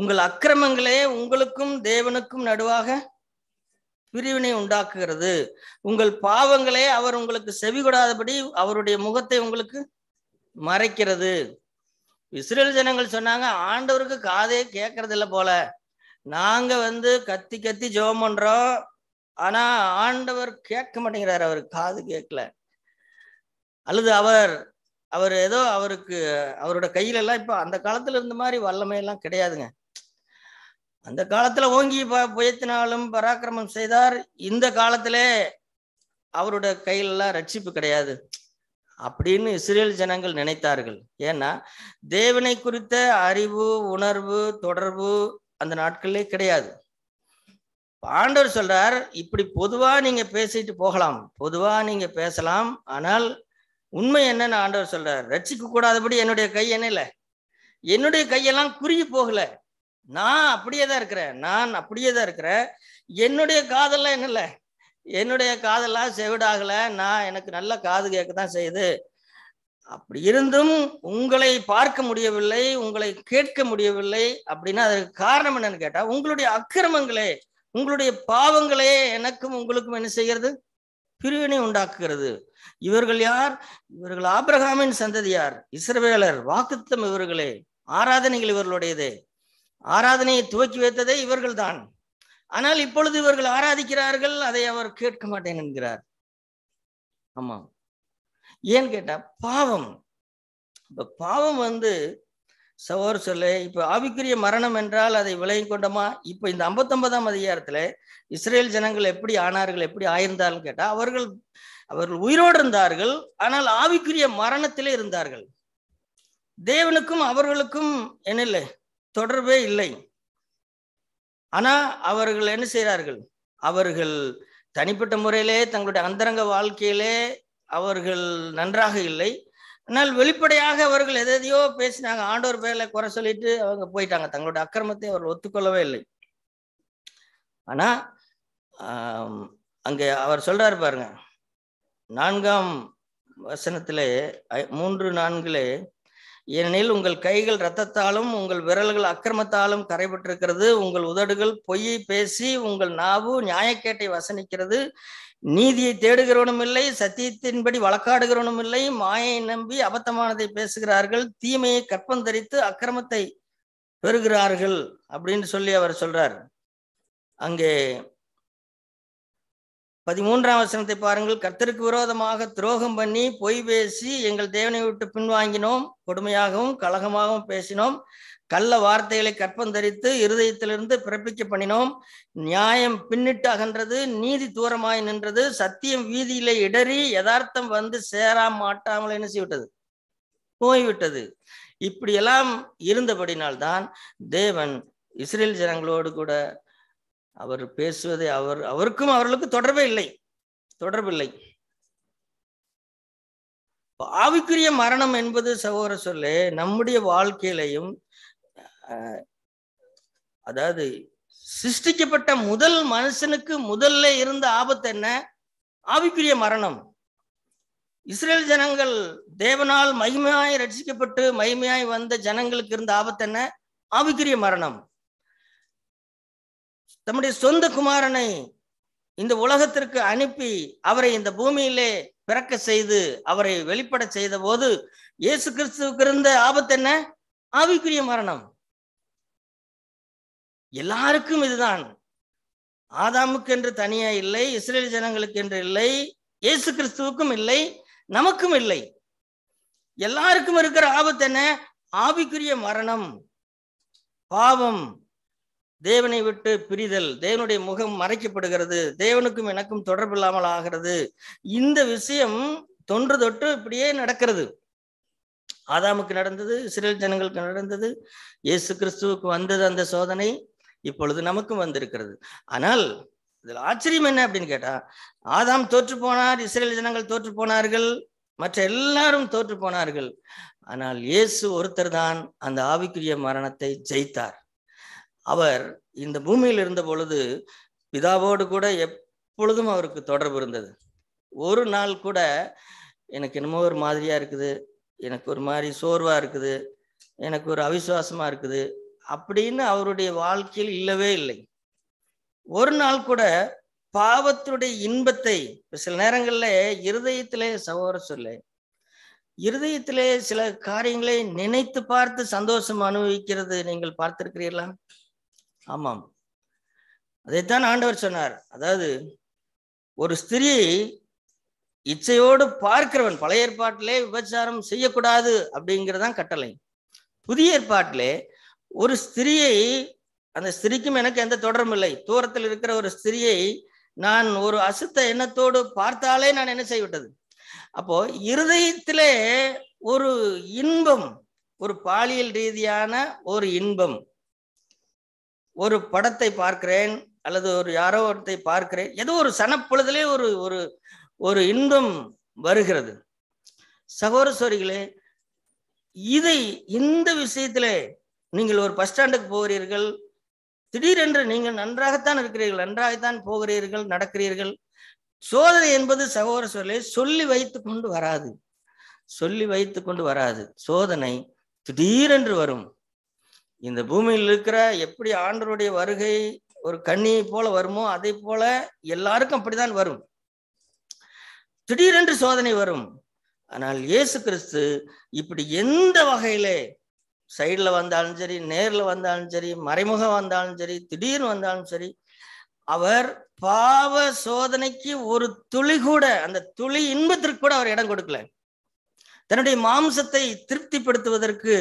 உங்கள் அக்கிரமங்களே உங்களுக்கும் தேவனுக்கும் நடுவாக பிரிவினை உண்டாக்குகிறது உங்கள் பாவங்களே அவர் உங்களுக்கு செவி கொடாதபடி அவருடைய முகத்தை உங்களுக்கு மறைக்கிறது இஸ்ரேல் ஜனங்கள் சொன்னாங்க ஆண்டவருக்கு காதே கேட்கறது இல்லை போல நாங்க வந்து கத்தி கத்தி ஜெபம் பண்றோம் ஆனா ஆண்டவர் கேட்க மாட்டேங்கிறார் அவர் காது கேட்கல அல்லது அவர் அவர் ஏதோ அவருக்கு அவரோட கையில எல்லாம் இப்ப அந்த காலத்துல இருந்த மாதிரி வல்லமை எல்லாம் கிடையாதுங்க அந்த காலத்துல ஓங்கி புயத்தினாலும் பராக்கிரமம் செய்தார் இந்த காலத்திலே அவரோட கையில எல்லாம் ரட்சிப்பு கிடையாது அப்படின்னு இஸ்ரேல் ஜனங்கள் நினைத்தார்கள் ஏன்னா தேவனை குறித்த அறிவு உணர்வு தொடர்பு அந்த நாட்கள்லே கிடையாது பாண்டவர் சொல்றார் இப்படி பொதுவா நீங்க பேசிட்டு போகலாம் பொதுவா நீங்க பேசலாம் ஆனால் உண்மை என்னன்னு ஆண்டவர் சொல்றார் ரட்சிக்க கூடாதபடி என்னுடைய கை என்ன என்னுடைய கையெல்லாம் குறுகி போகல நான் அப்படியே தான் இருக்கிறேன் நான் அப்படியே தான் இருக்கிறேன் என்னுடைய காதெல்லாம் இல்லை என்னுடைய காதெல்லாம் செவிடாகல நான் எனக்கு நல்ல காது கேட்க தான் செய்யுது அப்படி இருந்தும் உங்களை பார்க்க முடியவில்லை உங்களை கேட்க முடியவில்லை அப்படின்னா அதற்கு காரணம் என்னன்னு கேட்டா உங்களுடைய அக்கிரமங்களே உங்களுடைய பாவங்களே எனக்கும் உங்களுக்கும் என்ன செய்கிறது பிரிவினை உண்டாக்குகிறது இவர்கள் யார் இவர்கள் ஆபிரகாமின் சந்ததியார் இஸ்ரவேலர் வாக்குத்தம் இவர்களே ஆராதனைகள் இவர்களுடையதே ஆராதனையை துவக்கி வைத்ததே இவர்கள்தான் ஆனால் இப்பொழுது இவர்கள் ஆராதிக்கிறார்கள் அதை அவர் கேட்க மாட்டேன் என்கிறார் ஆமாம் ஏன்னு கேட்டா பாவம் இப்ப பாவம் வந்து சவோர் சொல்ல இப்ப ஆவிக்குரிய மரணம் என்றால் அதை விலகி கொண்டோமா இப்ப இந்த ஐம்பத்தொன்பதாம் அதிகாரத்துல இஸ்ரேல் ஜனங்கள் எப்படி ஆனார்கள் எப்படி ஆயிருந்தார்கள் கேட்டா அவர்கள் அவர்கள் உயிரோடு இருந்தார்கள் ஆனால் ஆவிக்குரிய மரணத்திலே இருந்தார்கள் தேவனுக்கும் அவர்களுக்கும் என்ன இல்லை தொடர்பே இல்லை ஆனா அவர்கள் என்ன செய்கிறார்கள் அவர்கள் தனிப்பட்ட முறையிலே தங்களுடைய அந்தரங்க வாழ்க்கையிலே அவர்கள் நன்றாக இல்லை ஆனால் வெளிப்படையாக அவர்கள் எதையோ பேசினாங்க ஆண்டோர் பேர்ல குறை சொல்லிட்டு அவங்க போயிட்டாங்க தங்களுடைய அக்கிரமத்தை அவர்கள் ஒத்துக்கொள்ளவே இல்லை ஆனா அங்கே அவர் சொல்றாரு பாருங்க நான்காம் வசனத்திலே மூன்று நான்கிலே ஏனெனில் உங்கள் கைகள் இரத்தத்தாலும் உங்கள் விரல்கள் அக்கிரமத்தாலும் கரைபட்டிருக்கிறது உங்கள் உதடுகள் பொய்யை பேசி உங்கள் நாவு நியாயக்கேட்டை வசனிக்கிறது நீதியை தேடுகிறவனும் இல்லை சத்தியத்தின்படி வழக்காடுகிறவனும் இல்லை மாயை நம்பி அபத்தமானதை பேசுகிறார்கள் தீமையை கற்பந்தரித்து அக்கிரமத்தை பெறுகிறார்கள் அப்படின்னு சொல்லி அவர் சொல்றார் அங்கே பதிமூன்றாம் வசனத்தை பாருங்கள் கர்த்தருக்கு விரோதமாக துரோகம் பண்ணி பொய் பேசி எங்கள் தேவனை விட்டு பின்வாங்கினோம் கொடுமையாகவும் கலகமாகவும் பேசினோம் கள்ள வார்த்தைகளை கற்பந்தரித்து இருதயத்திலிருந்து பிறப்பிக்க பண்ணினோம் நியாயம் பின்னிட்டு அகன்றது நீதி தூரமாய் நின்றது சத்தியம் வீதியில இடறி யதார்த்தம் வந்து சேரா மாட்டாமல் என்ன செய்விட்டது போய்விட்டது இப்படியெல்லாம் இருந்தபடினால்தான் தேவன் இஸ்ரேல் ஜனங்களோடு கூட அவர் பேசுவதை அவர் அவருக்கும் அவர்களுக்கு தொடர்பே இல்லை தொடர்பில்லை ஆவிக்குரிய மரணம் என்பது சகோதர சொல்லே நம்முடைய வாழ்க்கையிலையும் அதாவது சிருஷ்டிக்கப்பட்ட முதல் மனுஷனுக்கு முதல்ல இருந்த ஆபத்து என்ன ஆவிக்குரிய மரணம் இஸ்ரேல் ஜனங்கள் தேவனால் மகிமையாய் ரட்சிக்கப்பட்டு மகிமையாய் வந்த ஜனங்களுக்கு இருந்த ஆபத்து என்ன ஆவிக்குரிய மரணம் தம்முடைய சொந்த குமாரனை இந்த உலகத்திற்கு அனுப்பி அவரை இந்த பூமியிலே பிறக்க செய்து அவரை வெளிப்பட செய்த போது இயேசு கிறிஸ்துவுக்கு இருந்த ஆபத்து என்ன ஆவிக்குரிய மரணம் எல்லாருக்கும் இதுதான் ஆதாமுக்கு என்று தனியா இல்லை இஸ்ரேல் ஜனங்களுக்கு என்று இல்லை இயேசு கிறிஸ்துவுக்கும் இல்லை நமக்கும் இல்லை எல்லாருக்கும் இருக்கிற ஆபத்து என்ன ஆவிக்குரிய மரணம் பாவம் தேவனை விட்டு பிரிதல் தேவனுடைய முகம் மறைக்கப்படுகிறது தேவனுக்கும் எனக்கும் தொடர்பு இல்லாமல் ஆகிறது இந்த விஷயம் தொன்று தொட்டு இப்படியே நடக்கிறது ஆதாமுக்கு நடந்தது சிறில் ஜனங்களுக்கு நடந்தது இயேசு கிறிஸ்துவுக்கு வந்தது அந்த சோதனை இப்பொழுது நமக்கும் வந்திருக்கிறது ஆனால் இதில் ஆச்சரியம் என்ன அப்படின்னு கேட்டா ஆதாம் தோற்று போனார் இஸ்ரேல் ஜனங்கள் தோற்று போனார்கள் மற்ற எல்லாரும் தோற்று போனார்கள் ஆனால் இயேசு ஒருத்தர் தான் அந்த ஆவிக்குரிய மரணத்தை ஜெயித்தார் அவர் இந்த பூமியில் இருந்த பொழுது பிதாவோடு கூட எப்பொழுதும் அவருக்கு தொடர்பு இருந்தது ஒரு நாள் கூட எனக்கு என்னமோ ஒரு மாதிரியா இருக்குது எனக்கு ஒரு மாதிரி சோர்வா இருக்குது எனக்கு ஒரு அவிசுவாசமா இருக்குது அப்படின்னு அவருடைய வாழ்க்கையில் இல்லவே இல்லை ஒரு நாள் கூட பாவத்துடைய இன்பத்தை சில நேரங்கள்ல இருதயத்திலே சகோதர சொல்ல இருதயத்திலே சில காரியங்களை நினைத்து பார்த்து சந்தோஷம் அனுபவிக்கிறது நீங்கள் பார்த்திருக்கிறீர்களா ஆமாம் அதைத்தான் ஆண்டவர் சொன்னார் அதாவது ஒரு ஸ்திரியை இச்சையோடு பார்க்கிறவன் பழைய ஏற்பாட்டிலே விபச்சாரம் செய்யக்கூடாது அப்படிங்கிறதான் கட்டளை புதிய ஏற்பாட்டிலே ஒரு ஸ்திரியை அந்த ஸ்திரிக்கும் எனக்கு எந்த தொடரும் இல்லை தூரத்தில் இருக்கிற ஒரு ஸ்திரியை நான் ஒரு அசுத்த எண்ணத்தோடு பார்த்தாலே நான் என்ன செய்விட்டது அப்போ இருதயத்திலே ஒரு இன்பம் ஒரு பாலியல் ரீதியான ஒரு இன்பம் ஒரு படத்தை பார்க்கிறேன் அல்லது ஒரு யாரோ ஒருத்தை பார்க்கிறேன் ஏதோ ஒரு சனப்பொழுதிலே ஒரு ஒரு ஒரு இன்பம் வருகிறது சகோர சோரிகளே இதை இந்த விஷயத்துல நீங்கள் ஒரு பஸ் ஸ்டாண்டுக்கு போகிறீர்கள் திடீரென்று நீங்கள் நன்றாகத்தான் இருக்கிறீர்கள் நன்றாகத்தான் போகிறீர்கள் நடக்கிறீர்கள் சோதனை என்பது சகோதர சொல்லி வைத்து கொண்டு வராது சொல்லி வைத்து கொண்டு வராது சோதனை திடீரென்று வரும் இந்த பூமியில் இருக்கிற எப்படி ஆண்டருடைய வருகை ஒரு கண்ணியை போல வருமோ அதை போல எல்லாருக்கும் அப்படிதான் வரும் திடீரென்று சோதனை வரும் ஆனால் இயேசு கிறிஸ்து இப்படி எந்த வகையிலே சைடில் வந்தாலும் சரி நேரில் வந்தாலும் சரி மறைமுகம் வந்தாலும் சரி திடீர்னு வந்தாலும் சரி அவர் பாவ சோதனைக்கு ஒரு துளி கூட அந்த துளி இன்பத்திற்கு கூட அவர் இடம் கொடுக்கல தன்னுடைய மாம்சத்தை திருப்திப்படுத்துவதற்கு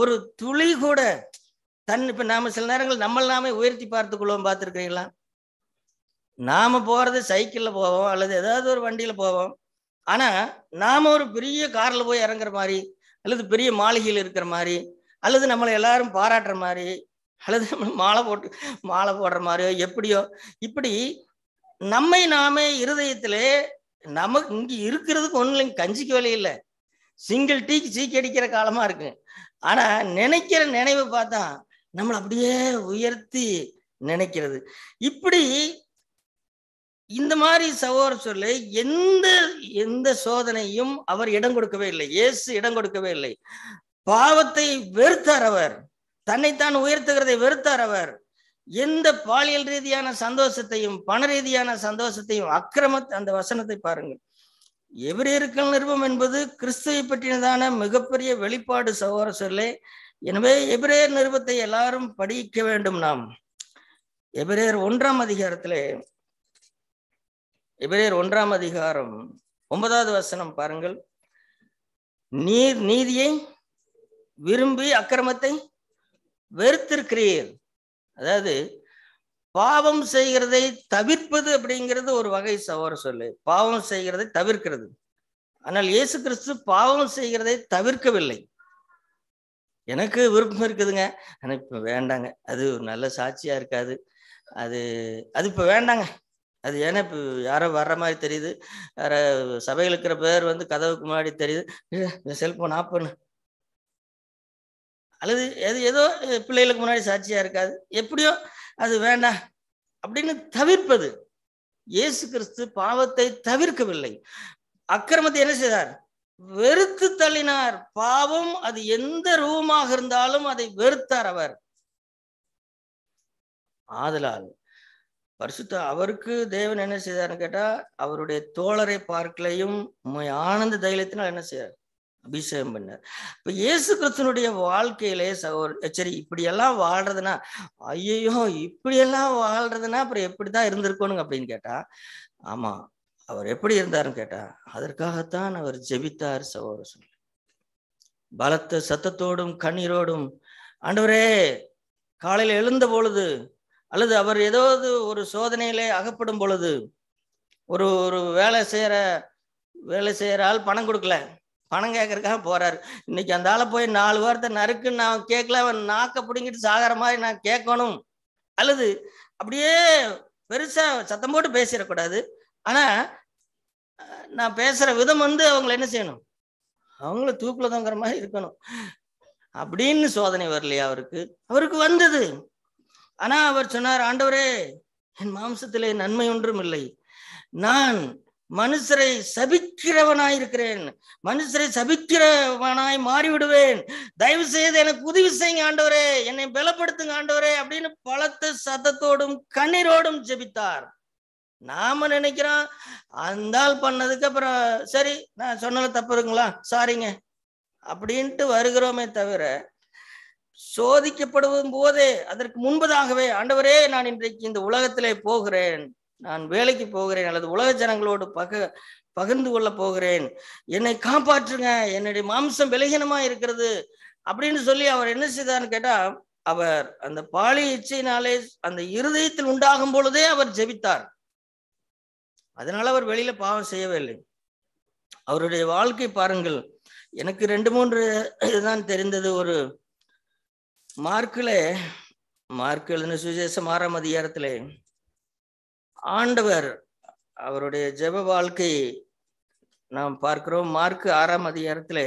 ஒரு துளி கூட தன் இப்ப நாம சில நேரங்கள் நம்ம எல்லாமே உயர்த்தி கொள்வோம் பார்த்துருக்கீங்களா நாம போறது சைக்கிள்ல போவோம் அல்லது ஏதாவது ஒரு வண்டியில போவோம் ஆனா நாம ஒரு பெரிய கார்ல போய் இறங்குற மாதிரி அல்லது பெரிய மாளிகையில் இருக்கிற மாதிரி அல்லது நம்மளை எல்லாரும் பாராட்டுற மாதிரி அல்லது நம்ம மாலை போட்டு மாலை போடுற மாதிரியோ எப்படியோ இப்படி நம்மை நாமே இருதயத்திலே நமக்கு இங்கே இருக்கிறதுக்கு ஒன்றும் இல்லைங்க கஞ்சிக்கு வேலையில்லை சிங்கிள் டீக்கு சீக்கி அடிக்கிற காலமா இருக்கு ஆனா நினைக்கிற நினைவு பார்த்தா நம்மளை அப்படியே உயர்த்தி நினைக்கிறது இப்படி இந்த மாதிரி சகோதர சொல்லு எந்த எந்த சோதனையும் அவர் இடம் கொடுக்கவே இல்லை இயேசு இடம் கொடுக்கவே இல்லை பாவத்தை வெறுத்தார் அவர் தன்னைத்தான் உயர்த்துகிறதை வெறுத்தார் அவர் எந்த பாலியல் ரீதியான சந்தோஷத்தையும் பண ரீதியான சந்தோஷத்தையும் அக்கிரம அந்த வசனத்தை பாருங்கள் எவரேருக்கள் நிருபம் என்பது கிறிஸ்துவை பற்றினதான மிகப்பெரிய வெளிப்பாடு சகோதரர்களே எனவே எபிரேயர் நிருபத்தை எல்லாரும் படிக்க வேண்டும் நாம் எபிரேயர் ஒன்றாம் அதிகாரத்திலே எபிரேயர் ஒன்றாம் அதிகாரம் ஒன்பதாவது வசனம் பாருங்கள் நீர் நீதியை விரும்பி அக்கிரமத்தை வெறுத்திருக்கிறீர் அதாவது பாவம் செய்கிறதை தவிர்ப்பது அப்படிங்கிறது ஒரு வகை சவர சொல்லு பாவம் செய்கிறதை தவிர்க்கிறது ஆனால் இயேசு கிறிஸ்து பாவம் செய்கிறதை தவிர்க்கவில்லை எனக்கு விருப்பம் இருக்குதுங்க ஆனால் இப்போ வேண்டாங்க அது ஒரு நல்ல சாட்சியாக இருக்காது அது அது இப்போ வேண்டாங்க அது ஏன்னா இப்போ யாரோ வர்ற மாதிரி தெரியுது வேற சபையில் இருக்கிற பேர் வந்து கதவுக்கு முன்னாடி தெரியுது இந்த செல்ஃபோன் ஆஃப் பண்ணு அல்லது எது ஏதோ பிள்ளைகளுக்கு முன்னாடி சாட்சியாக இருக்காது எப்படியோ அது வேண்டாம் அப்படின்னு தவிர்ப்பது இயேசு கிறிஸ்து பாவத்தை தவிர்க்கவில்லை அக்கிரமத்தை என்ன செய்தார் வெறுத்து தள்ளினார் பாவம் அது எந்த ரூபமாக இருந்தாலும் அதை வெறுத்தார் அவர் ஆதலால் பரிசுத்த அவருக்கு தேவன் என்ன செய்தார்னு கேட்டா அவருடைய தோழரை பார்க்கலையும் உண்மை ஆனந்த தைலத்தினால் என்ன செய்யார் அபிஷேகம் பண்ணார் இப்ப இயேசு கிறிஸ்தனுடைய வாழ்க்கையிலே சகோ சரி இப்படியெல்லாம் வாழ்றதுன்னா ஐயையோ இப்படியெல்லாம் வாழ்றதுன்னா அப்புறம் எப்படிதான் இருந்திருக்கணுங்க அப்படின்னு கேட்டா ஆமா அவர் எப்படி இருந்தாருன்னு கேட்டா அதற்காகத்தான் அவர் ஜெபித்தார் சகோதர சொல்லி பலத்த சத்தத்தோடும் கண்ணீரோடும் ஆண்டவரே காலையில் எழுந்த பொழுது அல்லது அவர் ஏதாவது ஒரு சோதனையிலே அகப்படும் பொழுது ஒரு ஒரு வேலை செய்யற வேலை செய்யற ஆள் பணம் கொடுக்கல பணம் கேட்கறதுக்காக போறாரு இன்னைக்கு அந்த ஆளை போய் நாலு வாரத்தை நறுக்கு நான் கேட்கல அவன் நாக்க பிடிங்கிட்டு சாகிற மாதிரி நான் கேட்கணும் அல்லது அப்படியே பெருசா சத்தம் போட்டு பேசிடக்கூடாது ஆனா நான் பேசுற விதம் வந்து அவங்களை என்ன செய்யணும் அவங்கள தூக்குல தங்குற மாதிரி இருக்கணும் அப்படின்னு சோதனை வரலையா அவருக்கு அவருக்கு வந்தது ஆனா அவர் சொன்னார் ஆண்டவரே என் மாம்சத்திலே நன்மை ஒன்றும் இல்லை நான் மனுஷரை சபிக்கிறவனாய் இருக்கிறேன் மனுஷரை சபிக்கிறவனாய் மாறிவிடுவேன் தயவு செய்து எனக்கு உதவி செய்யுங்க ஆண்டவரே என்னை பலப்படுத்துங்க ஆண்டவரே அப்படின்னு பலத்த சத்தத்தோடும் கண்ணீரோடும் ஜெபித்தார் நாம நினைக்கிறோம் அந்த ஆள் பண்ணதுக்கு அப்புறம் சரி நான் சொன்னது தப்பு இருக்குங்களா சாரிங்க அப்படின்ட்டு வருகிறோமே தவிர சோதிக்கப்படுவதும் போதே அதற்கு முன்பதாகவே ஆண்டவரே நான் இன்றைக்கு இந்த உலகத்திலே போகிறேன் நான் வேலைக்கு போகிறேன் அல்லது உலக ஜனங்களோடு பக பகிர்ந்து கொள்ள போகிறேன் என்னை காப்பாற்றுங்க என்னுடைய மாம்சம் விலகினமா இருக்கிறது அப்படின்னு சொல்லி அவர் என்ன செய்தார்னு கேட்டா அவர் அந்த பாலி இச்சையினாலே அந்த இருதயத்தில் உண்டாகும் பொழுதே அவர் ஜெபித்தார் அதனால அவர் வெளியில பாவம் செய்யவே இல்லை அவருடைய வாழ்க்கை பாருங்கள் எனக்கு ரெண்டு மூன்று இதுதான் தெரிந்தது ஒரு மார்க்கில் மார்க்கு எழுதின ஆறாம் அதிகாரத்திலே ஆண்டவர் அவருடைய ஜெப வாழ்க்கை நாம் பார்க்கிறோம் மார்க் ஆறாம் அதிகாரத்துல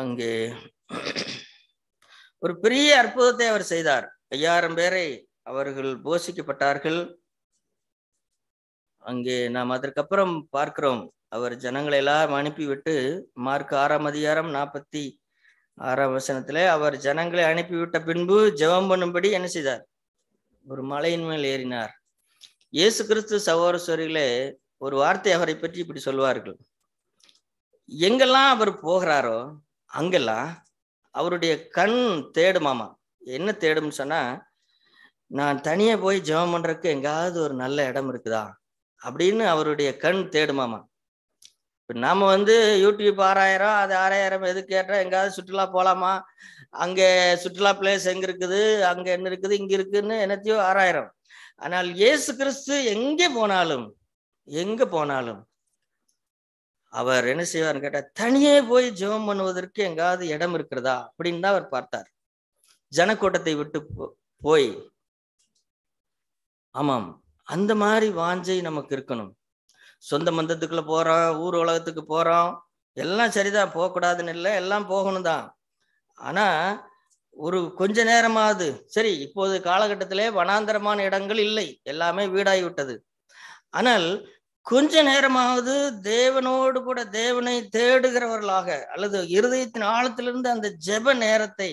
அங்கே ஒரு பெரிய அற்புதத்தை அவர் செய்தார் ஐயாயிரம் பேரை அவர்கள் போஷிக்கப்பட்டார்கள் அங்கே நாம் அதற்கப்புறம் பார்க்கிறோம் அவர் ஜனங்களை எல்லாம் அனுப்பிவிட்டு மார்க் ஆறாம் அதிகாரம் நாற்பத்தி ஆறாம் வசனத்துல அவர் ஜனங்களை அனுப்பிவிட்ட பின்பு ஜெபம் பண்ணும்படி என்ன செய்தார் ஒரு மலையின் மேல் ஏறினார் இயேசு கிறிஸ்து சகோதரஸ்வரிகளே ஒரு வார்த்தை அவரை பற்றி இப்படி சொல்வார்கள் எங்கெல்லாம் அவர் போகிறாரோ அங்கெல்லாம் அவருடைய கண் தேடுமாமா என்ன தேடும்னு சொன்னா நான் தனியா போய் ஜெபம் பண்றதுக்கு எங்காவது ஒரு நல்ல இடம் இருக்குதா அப்படின்னு அவருடைய கண் தேடுமாமா இப்போ நாம் வந்து யூடியூப் ஆறாயிரம் அது ஆறாயிரம் எது கேட்டால் எங்காவது சுற்றுலா போகலாமா அங்கே சுற்றுலா பிளேஸ் எங்கே இருக்குது அங்கே என்ன இருக்குது இங்கே இருக்குதுன்னு என்னத்தையோ ஆறாயிரம் ஆனால் இயேசு கிறிஸ்து எங்கே போனாலும் எங்கே போனாலும் அவர் என்ன செய்வார்னு கேட்டால் தனியே போய் ஜெபம் பண்ணுவதற்கு எங்காவது இடம் இருக்கிறதா அப்படின்னு தான் அவர் பார்த்தார் ஜனக்கூட்டத்தை விட்டு போய் ஆமாம் அந்த மாதிரி வாஞ்சை நமக்கு இருக்கணும் சொந்த மந்தத்துக்குள்ள போறோம் ஊர் உலகத்துக்கு போறோம் எல்லாம் சரிதான் போகக்கூடாதுன்னு இல்லை எல்லாம் போகணும் தான் ஆனா ஒரு கொஞ்ச நேரமாவது சரி இப்போது காலகட்டத்திலே வனாந்தரமான இடங்கள் இல்லை எல்லாமே வீடாகிவிட்டது ஆனால் கொஞ்ச நேரமாவது தேவனோடு கூட தேவனை தேடுகிறவர்களாக அல்லது இருதயத்தின் ஆழத்திலிருந்து அந்த ஜெப நேரத்தை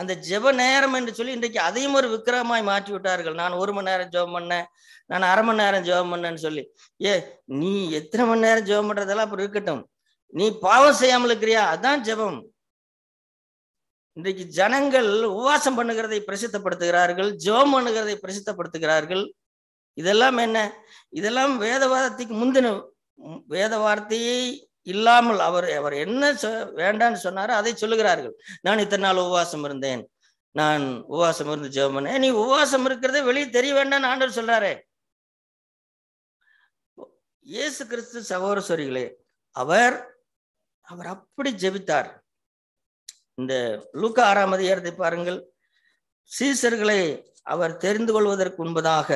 அந்த ஜெப நேரம் என்று சொல்லி இன்றைக்கு அதையும் ஒரு விக்கிரமாய் மாற்றி விட்டார்கள் நான் ஒரு மணி நேரம் ஜெபம் பண்ணேன் நான் அரை மணி நேரம் ஜெபம் பண்ணேன்னு சொல்லி ஏ நீ எத்தனை மணி நேரம் ஜெபம் பண்றதெல்லாம் அப்புறம் இருக்கட்டும் நீ பாவம் செய்யாமல் இருக்கிறியா அதான் ஜெபம் இன்றைக்கு ஜனங்கள் உபவாசம் பண்ணுகிறதை பிரசித்தப்படுத்துகிறார்கள் ஜோம் பண்ணுகிறதை பிரசித்தப்படுத்துகிறார்கள் இதெல்லாம் என்ன இதெல்லாம் வேதவாதத்துக்கு முந்தின வேத வார்த்தையை இல்லாமல் அவர் அவர் என்ன சொ வேண்டான்னு சொன்னாரோ அதை சொல்லுகிறார்கள் நான் இத்தனை நாள் உபவாசம் இருந்தேன் நான் உபவாசம் இருந்து ஜெபம் பண்ணேன் நீ உபவாசம் இருக்கிறத வெளியே தெரிய வேண்டாம்னு ஆண்டவர் சொல்றாரே இயேசு கிறிஸ்து சகோதரஸ்வரிகளே அவர் அவர் அப்படி ஜெபித்தார் இந்த லூக்க ஆறாம் அதிகாரத்தை பாருங்கள் சீசர்களை அவர் தெரிந்து கொள்வதற்கு முன்பதாக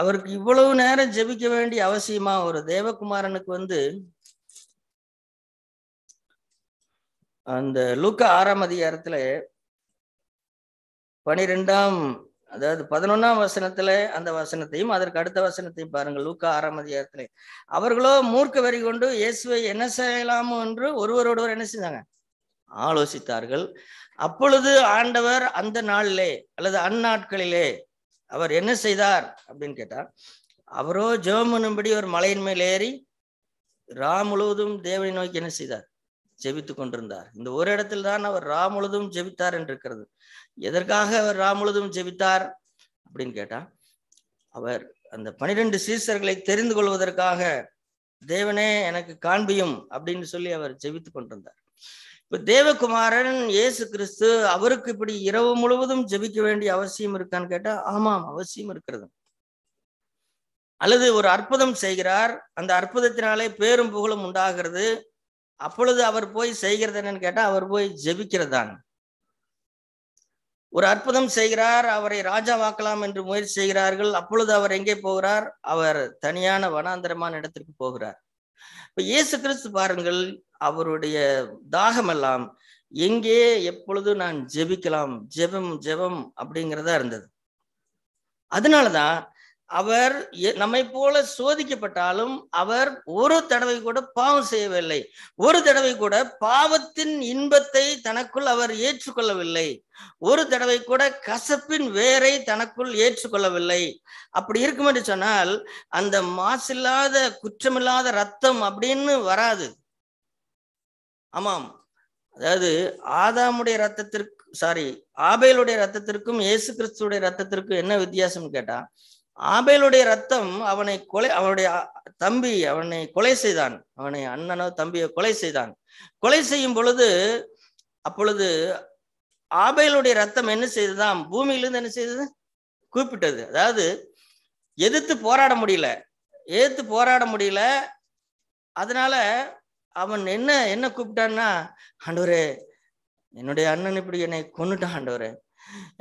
அவருக்கு இவ்வளவு நேரம் ஜெபிக்க வேண்டிய அவசியமா ஒரு தேவகுமாரனுக்கு வந்து அந்த லூக்க ஆறாம் அதிகாரத்துல பனிரெண்டாம் அதாவது பதினொன்னாம் வசனத்துல அந்த வசனத்தையும் அதற்கு அடுத்த வசனத்தையும் பாருங்க லூக்கா ஆறாம் அதிகாரத்துல அவர்களோ மூர்க்க வரி கொண்டு இயேசுவை என்ன செய்யலாமோ என்று ஒருவரோடவர் என்ன செஞ்சாங்க ஆலோசித்தார்கள் அப்பொழுது ஆண்டவர் அந்த நாளிலே அல்லது அந்நாட்களிலே அவர் என்ன செய்தார் அப்படின்னு கேட்டார் அவரோ ஜெவமனும்படி ஒரு மலையின் மேல் ஏறி ரா முழுவதும் தேவனை நோக்கி என்ன செய்தார் ஜெபித்து கொண்டிருந்தார் இந்த ஒரு இடத்தில்தான் தான் அவர் ரா முழுதும் ஜெபித்தார் என்று இருக்கிறது எதற்காக அவர் ரா முழுதும் ஜெபித்தார் அப்படின்னு கேட்டா அவர் அந்த பனிரெண்டு சீசர்களை தெரிந்து கொள்வதற்காக தேவனே எனக்கு காண்பியும் அப்படின்னு சொல்லி அவர் ஜெபித்து கொண்டிருந்தார் இப்ப தேவகுமாரன் இயேசு கிறிஸ்து அவருக்கு இப்படி இரவு முழுவதும் ஜபிக்க வேண்டிய அவசியம் இருக்கான்னு கேட்டால் ஆமாம் அவசியம் இருக்கிறது அல்லது ஒரு அற்புதம் செய்கிறார் அந்த அற்புதத்தினாலே பேரும் புகழும் உண்டாகிறது அப்பொழுது அவர் போய் செய்கிறது என்னன்னு கேட்டால் அவர் போய் ஜபிக்கிறது தான் ஒரு அற்புதம் செய்கிறார் அவரை ராஜாவாக்கலாம் என்று முயற்சி செய்கிறார்கள் அப்பொழுது அவர் எங்கே போகிறார் அவர் தனியான வனாந்தரமான இடத்திற்கு போகிறார் இப்ப இயேசு கிறிஸ்து பாருங்கள் அவருடைய தாகம் எல்லாம் எங்கே எப்பொழுது நான் ஜெபிக்கலாம் ஜெபம் ஜெபம் அப்படிங்கிறதா இருந்தது அதனாலதான் அவர் நம்மை போல சோதிக்கப்பட்டாலும் அவர் ஒரு தடவை கூட பாவம் செய்யவில்லை ஒரு தடவை கூட பாவத்தின் இன்பத்தை தனக்குள் அவர் ஏற்றுக்கொள்ளவில்லை ஒரு தடவை கூட கசப்பின் வேரை தனக்குள் ஏற்றுக்கொள்ளவில்லை அப்படி இருக்கும் என்று சொன்னால் அந்த மாசில்லாத குற்றமில்லாத ரத்தம் அப்படின்னு வராது ஆமாம் அதாவது ஆதாமுடைய ரத்தத்திற்கு சாரி ஆபேலுடைய ரத்தத்திற்கும் இயேசு கிறிஸ்துடைய ரத்தத்திற்கும் என்ன வித்தியாசம்னு கேட்டா ஆபேலுடைய ரத்தம் அவனை கொலை அவனுடைய தம்பி அவனை கொலை செய்தான் அவனை அண்ணனோ தம்பியை கொலை செய்தான் கொலை செய்யும் பொழுது அப்பொழுது ஆபேலுடைய ரத்தம் என்ன செய்ததுதான் பூமியிலிருந்து என்ன செய்தது கூப்பிட்டது அதாவது எதிர்த்து போராட முடியல எதிர்த்து போராட முடியல அதனால அவன் என்ன என்ன கூப்பிட்டான்னா ஆண்டவரே என்னுடைய அண்ணன் இப்படி என்னை கொன்னுட்டான் ஆண்டவரே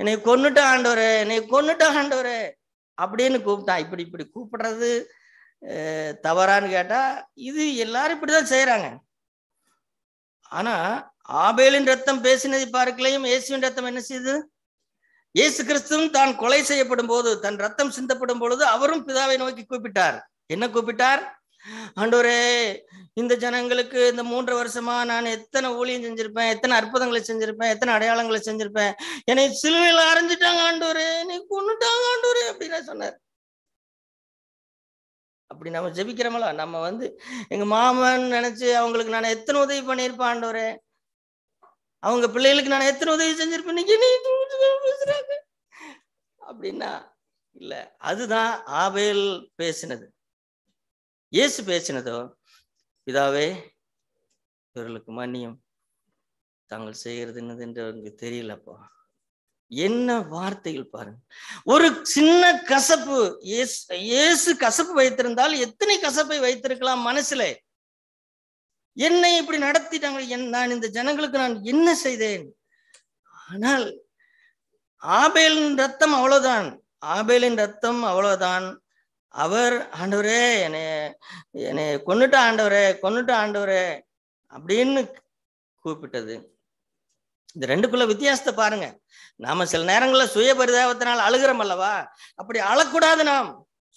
என்னை கொன்னுட்டான் ஆண்டவரே என்னை கொன்னுட்டான் ஆண்டவரே அப்படின்னு கூப்பிட்டான் இப்படி இப்படி கூப்பிடுறது தவறான்னு கேட்டா இது எல்லாரும் இப்படிதான் செய்யறாங்க ஆனா ஆபேலின் ரத்தம் பேசினதை பார்க்கலையும் இயேசுவின் ரத்தம் என்ன செய்யுது இயேசு கிறிஸ்துவும் தான் கொலை செய்யப்படும் போது தன் ரத்தம் சிந்தப்படும் பொழுது அவரும் பிதாவை நோக்கி கூப்பிட்டார் என்ன கூப்பிட்டார் ஆண்டோரே இந்த ஜனங்களுக்கு இந்த மூன்று வருஷமா நான் எத்தனை ஊழியம் செஞ்சிருப்பேன் எத்தனை அற்புதங்களை செஞ்சிருப்பேன் எத்தனை அடையாளங்களை செஞ்சிருப்பேன் என்னை சிலுவையில் அரைஞ்சிட்டாங்க ஆண்டோரே நீ கொண்டுட்டாங்க ஆண்டோரே அப்படின்னு சொன்னார் அப்படி நம்ம ஜபிக்கிறோமலா நம்ம வந்து எங்க மாமன் நினைச்சு அவங்களுக்கு நான் எத்தனை உதவி பண்ணியிருப்பேன் ஆண்டோரே அவங்க பிள்ளைகளுக்கு நான் எத்தனை உதவி செஞ்சிருப்பேன் நீங்க அப்படின்னா இல்ல அதுதான் ஆபேல் பேசினது இயேசு பேசினதோ பிதாவே இவர்களுக்கு மன்னியும் தாங்கள் செய்கிறது என்னது என்று தெரியலப்பா என்ன வார்த்தைகள் பாருங்க ஒரு சின்ன கசப்பு இயேசு கசப்பு வைத்திருந்தால் எத்தனை கசப்பை வைத்திருக்கலாம் மனசுல என்னை இப்படி நடத்திட்டாங்க நான் இந்த ஜனங்களுக்கு நான் என்ன செய்தேன் ஆனால் ஆபேலின் ரத்தம் அவ்வளவுதான் ஆபேலின் ரத்தம் அவ்வளவுதான் அவர் ஆண்டவரே என்னை என்னை கொன்னுட்ட ஆண்டவரே கொன்னுட்ட ஆண்டவரே அப்படின்னு கூப்பிட்டது இந்த ரெண்டுக்குள்ள வித்தியாசத்தை பாருங்க நாம சில நேரங்களில் சுய பரிதாபத்தினால் அழுகிறோம் அல்லவா அப்படி அழக்கூடாது நாம்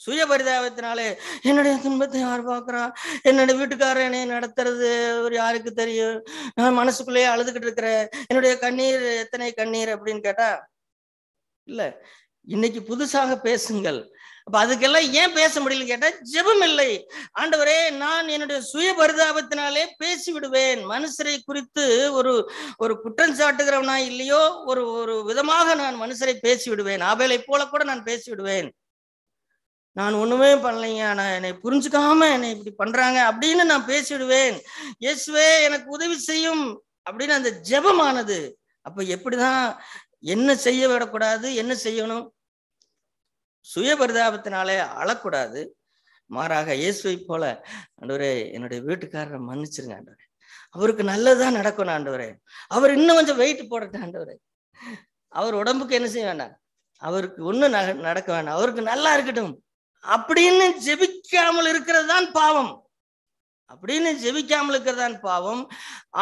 சுய பரிதாபத்தினாலே என்னுடைய துன்பத்தை யார் பார்க்குறா என்னுடைய வீட்டுக்காரர் என்னை நடத்துறது ஒரு யாருக்கு தெரியும் நான் மனசுக்குள்ளேயே அழுதுகிட்டு இருக்கிறேன் என்னுடைய கண்ணீர் எத்தனை கண்ணீர் அப்படின்னு கேட்டா இல்ல இன்னைக்கு புதுசாக பேசுங்கள் அப்ப அதுக்கெல்லாம் ஏன் பேச முடியலன்னு கேட்டா ஜெபம் இல்லை ஆண்டவரே நான் என்னுடைய சுய பரிதாபத்தினாலே பேசி விடுவேன் மனுஷரை குறித்து ஒரு ஒரு குற்றம் சாட்டுகிறவனா இல்லையோ ஒரு ஒரு விதமாக நான் மனுஷரை பேசி விடுவேன் ஆபேலை போல கூட நான் பேசி விடுவேன் நான் ஒண்ணுமே பண்ணலைங்க நான் என்னை புரிஞ்சுக்காம என்னை இப்படி பண்றாங்க அப்படின்னு நான் பேசிவிடுவேன் இயேசுவே எனக்கு உதவி செய்யும் அப்படின்னு அந்த ஜெபமானது அப்ப எப்படிதான் என்ன செய்ய விடக்கூடாது என்ன செய்யணும் சுய பரிதாபத்தினாலே அழக்கூடாது மாறாக இயேசுவை போல ஆண்டவரே என்னுடைய வீட்டுக்காரரை மன்னிச்சிருங்க ஆண்டவரே அவருக்கு நல்லதுதான் நடக்கணும் ஆண்டவரே அவர் இன்னும் கொஞ்சம் வெயிட் போடட்டும் ஆண்டவரே அவர் உடம்புக்கு என்ன செய்ய வேண்டாம் அவருக்கு ஒன்றும் நடக்க வேண்டாம் அவருக்கு நல்லா இருக்கட்டும் அப்படின்னு ஜெபிக்காமல் இருக்கிறது தான் பாவம் அப்படின்னு ஜெபிக்காமல் இருக்கிறது தான் பாவம்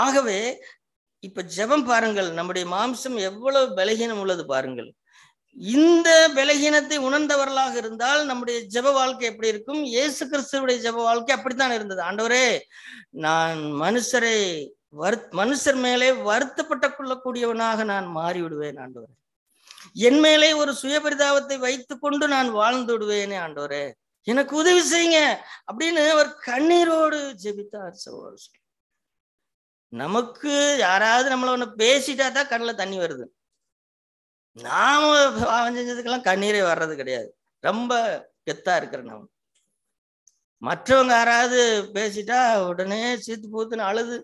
ஆகவே இப்ப ஜெபம் பாருங்கள் நம்முடைய மாம்சம் எவ்வளவு பலகீனம் உள்ளது பாருங்கள் இந்த பலகீனத்தை உணர்ந்தவர்களாக இருந்தால் நம்முடைய ஜப வாழ்க்கை எப்படி இருக்கும் இயேசு கிறிஸ்துவடைய ஜப வாழ்க்கை அப்படித்தான் இருந்தது ஆண்டவரே நான் மனுஷரை வருத் மனுஷர் மேலே வருத்தப்பட்ட கொள்ளக்கூடியவனாக நான் மாறிவிடுவேன் ஆண்டவரே என் மேலே ஒரு சுயபரிதாபத்தை வைத்து கொண்டு நான் வாழ்ந்து விடுவேனே ஆண்டவரே எனக்கு உதவி செய்யுங்க அப்படின்னு அவர் கண்ணீரோடு ஜெபித்தார் சகோதரர் நமக்கு யாராவது நம்மள ஒண்ணு பேசிட்டா தான் கண்ணில் தண்ணி வருது நாம பாவம் செஞ்சதுக்கெல்லாம் கண்ணீரே வர்றது கிடையாது ரொம்ப கெத்தா இருக்கிற நான் மற்றவங்க யாராவது பேசிட்டா உடனே சீத்து பூத்துன்னு அழுது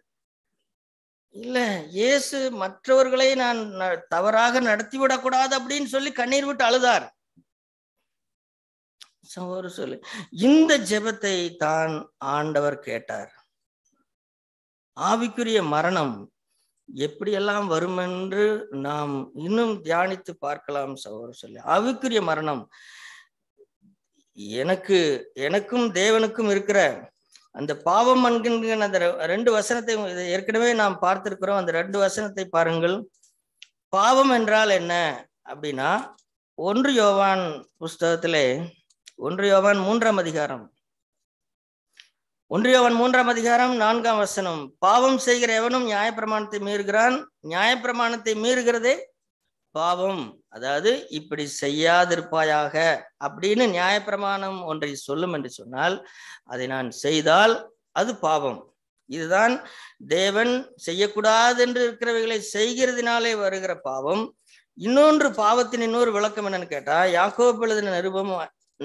இல்ல இயேசு மற்றவர்களை நான் தவறாக நடத்தி விடக்கூடாது அப்படின்னு சொல்லி கண்ணீர் விட்டு அழுதார் ஒரு சொல்லு இந்த ஜெபத்தை தான் ஆண்டவர் கேட்டார் ஆவிக்குரிய மரணம் எப்படியெல்லாம் வரும் என்று நாம் இன்னும் தியானித்து பார்க்கலாம் சகோதர சொல்லி அவுக்குரிய மரணம் எனக்கு எனக்கும் தேவனுக்கும் இருக்கிற அந்த பாவம் என்கின்ற அந்த ரெண்டு வசனத்தை ஏற்கனவே நாம் பார்த்திருக்கிறோம் அந்த ரெண்டு வசனத்தை பாருங்கள் பாவம் என்றால் என்ன அப்படின்னா ஒன்று யோவான் புஸ்தகத்திலே ஒன்று யோவான் மூன்றாம் அதிகாரம் ஒன்றியவன் மூன்றாம் அதிகாரம் நான்காம் வசனம் பாவம் செய்கிற எவனும் நியாயப்பிரமாணத்தை மீறுகிறான் நியாயப்பிரமாணத்தை மீறுகிறதே பாவம் அதாவது இப்படி செய்யாதிருப்பாயாக அப்படின்னு நியாயப்பிரமாணம் ஒன்றை சொல்லும் என்று சொன்னால் அதை நான் செய்தால் அது பாவம் இதுதான் தேவன் செய்யக்கூடாது என்று இருக்கிறவைகளை செய்கிறதுனாலே வருகிற பாவம் இன்னொன்று பாவத்தின் இன்னொரு விளக்கம் என்னன்னு கேட்டா யாக்கோ எழுதின நிருபம்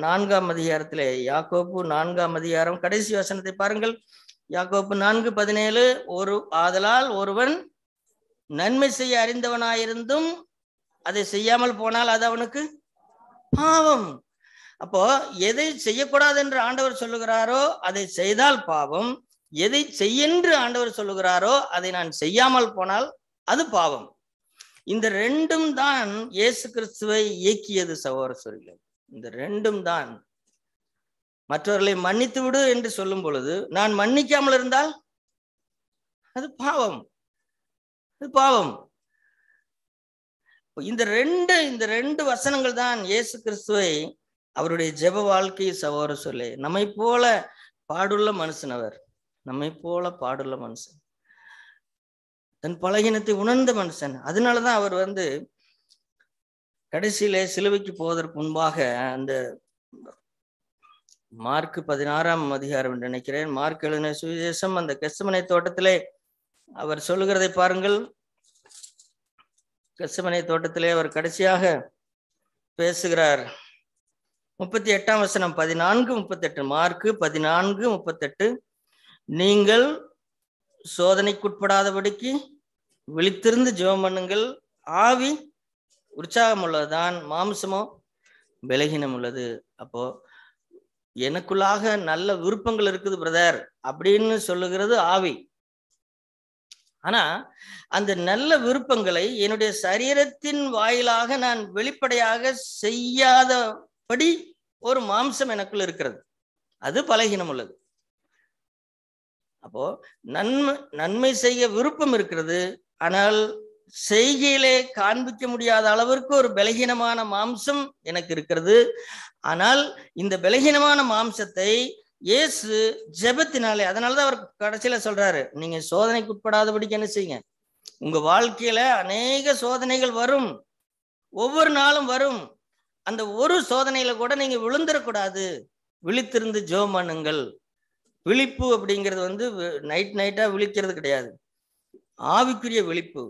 நான்காம் அதிகாரத்திலே யாக்கோப்பு நான்காம் அதிகாரம் கடைசி வசனத்தை பாருங்கள் யாக்கோப்பு நான்கு பதினேழு ஒரு ஆதலால் ஒருவன் நன்மை செய்ய அறிந்தவனாயிருந்தும் அதை செய்யாமல் போனால் அது அவனுக்கு பாவம் அப்போ எதை செய்யக்கூடாது என்று ஆண்டவர் சொல்லுகிறாரோ அதை செய்தால் பாவம் எதை செய்யென்று ஆண்டவர் சொல்லுகிறாரோ அதை நான் செய்யாமல் போனால் அது பாவம் இந்த ரெண்டும் தான் இயேசு கிறிஸ்துவை இயக்கியது சகோதர சொல்கிறேன் இந்த ரெண்டும் தான் மற்றவர்களை மன்னித்து விடு என்று சொல்லும் பொழுது நான் மன்னிக்காமல் இருந்தால் அது பாவம் அது பாவம் இந்த ரெண்டு இந்த ரெண்டு வசனங்கள் தான் இயேசு கிறிஸ்துவை அவருடைய ஜெப வாழ்க்கை சகோர சொல்லி நம்மை போல பாடுள்ள மனுஷன் அவர் நம்மை போல பாடுள்ள மனுஷன் தன் பலகீனத்தை உணர்ந்த மனுஷன் அதனாலதான் அவர் வந்து கடைசியிலே சிலுவைக்கு போவதற்கு முன்பாக அந்த மார்க் பதினாறாம் அதிகாரம் என்று நினைக்கிறேன் மார்க் எழுதின சுவிசேஷம் அந்த கெசமனை தோட்டத்திலே அவர் சொல்லுகிறதை பாருங்கள் கெஸ்மனை தோட்டத்திலே அவர் கடைசியாக பேசுகிறார் முப்பத்தி எட்டாம் வசனம் பதினான்கு முப்பத்தெட்டு மார்க்கு பதினான்கு முப்பத்தெட்டு நீங்கள் சோதனைக்குட்படாதபடிக்கு விழித்திருந்து ஜெபம் பண்ணுங்கள் ஆவி உற்சாகம் உள்ளதுதான் மாம்சமும் விலகினம் உள்ளது அப்போ எனக்குள்ளாக நல்ல விருப்பங்கள் இருக்குது பிரதர் அப்படின்னு சொல்லுகிறது ஆவி ஆனா அந்த நல்ல விருப்பங்களை என்னுடைய சரீரத்தின் வாயிலாக நான் வெளிப்படையாக செய்யாதபடி ஒரு மாம்சம் எனக்குள்ள இருக்கிறது அது பலகீனம் உள்ளது அப்போ நன்மை நன்மை செய்ய விருப்பம் இருக்கிறது ஆனால் செய்கையிலே காண்பிக்க முடியாத அளவிற்கு ஒரு பலகீனமான மாம்சம் எனக்கு இருக்கிறது ஆனால் இந்த பலகீனமான மாம்சத்தை இயேசு ஜெபத்தினாலே அதனாலதான் அவர் கடைசியில சொல்றாரு நீங்க சோதனைக்கு உட்படாதபடிக்கு என்ன செய்யுங்க உங்க வாழ்க்கையில அநேக சோதனைகள் வரும் ஒவ்வொரு நாளும் வரும் அந்த ஒரு சோதனையில கூட நீங்க விழுந்துடக்கூடாது விழித்திருந்து ஜோமானுங்கள் விழிப்பு அப்படிங்கிறது வந்து நைட் நைட்டா விழிக்கிறது கிடையாது ஆவிக்குரிய விழிப்பு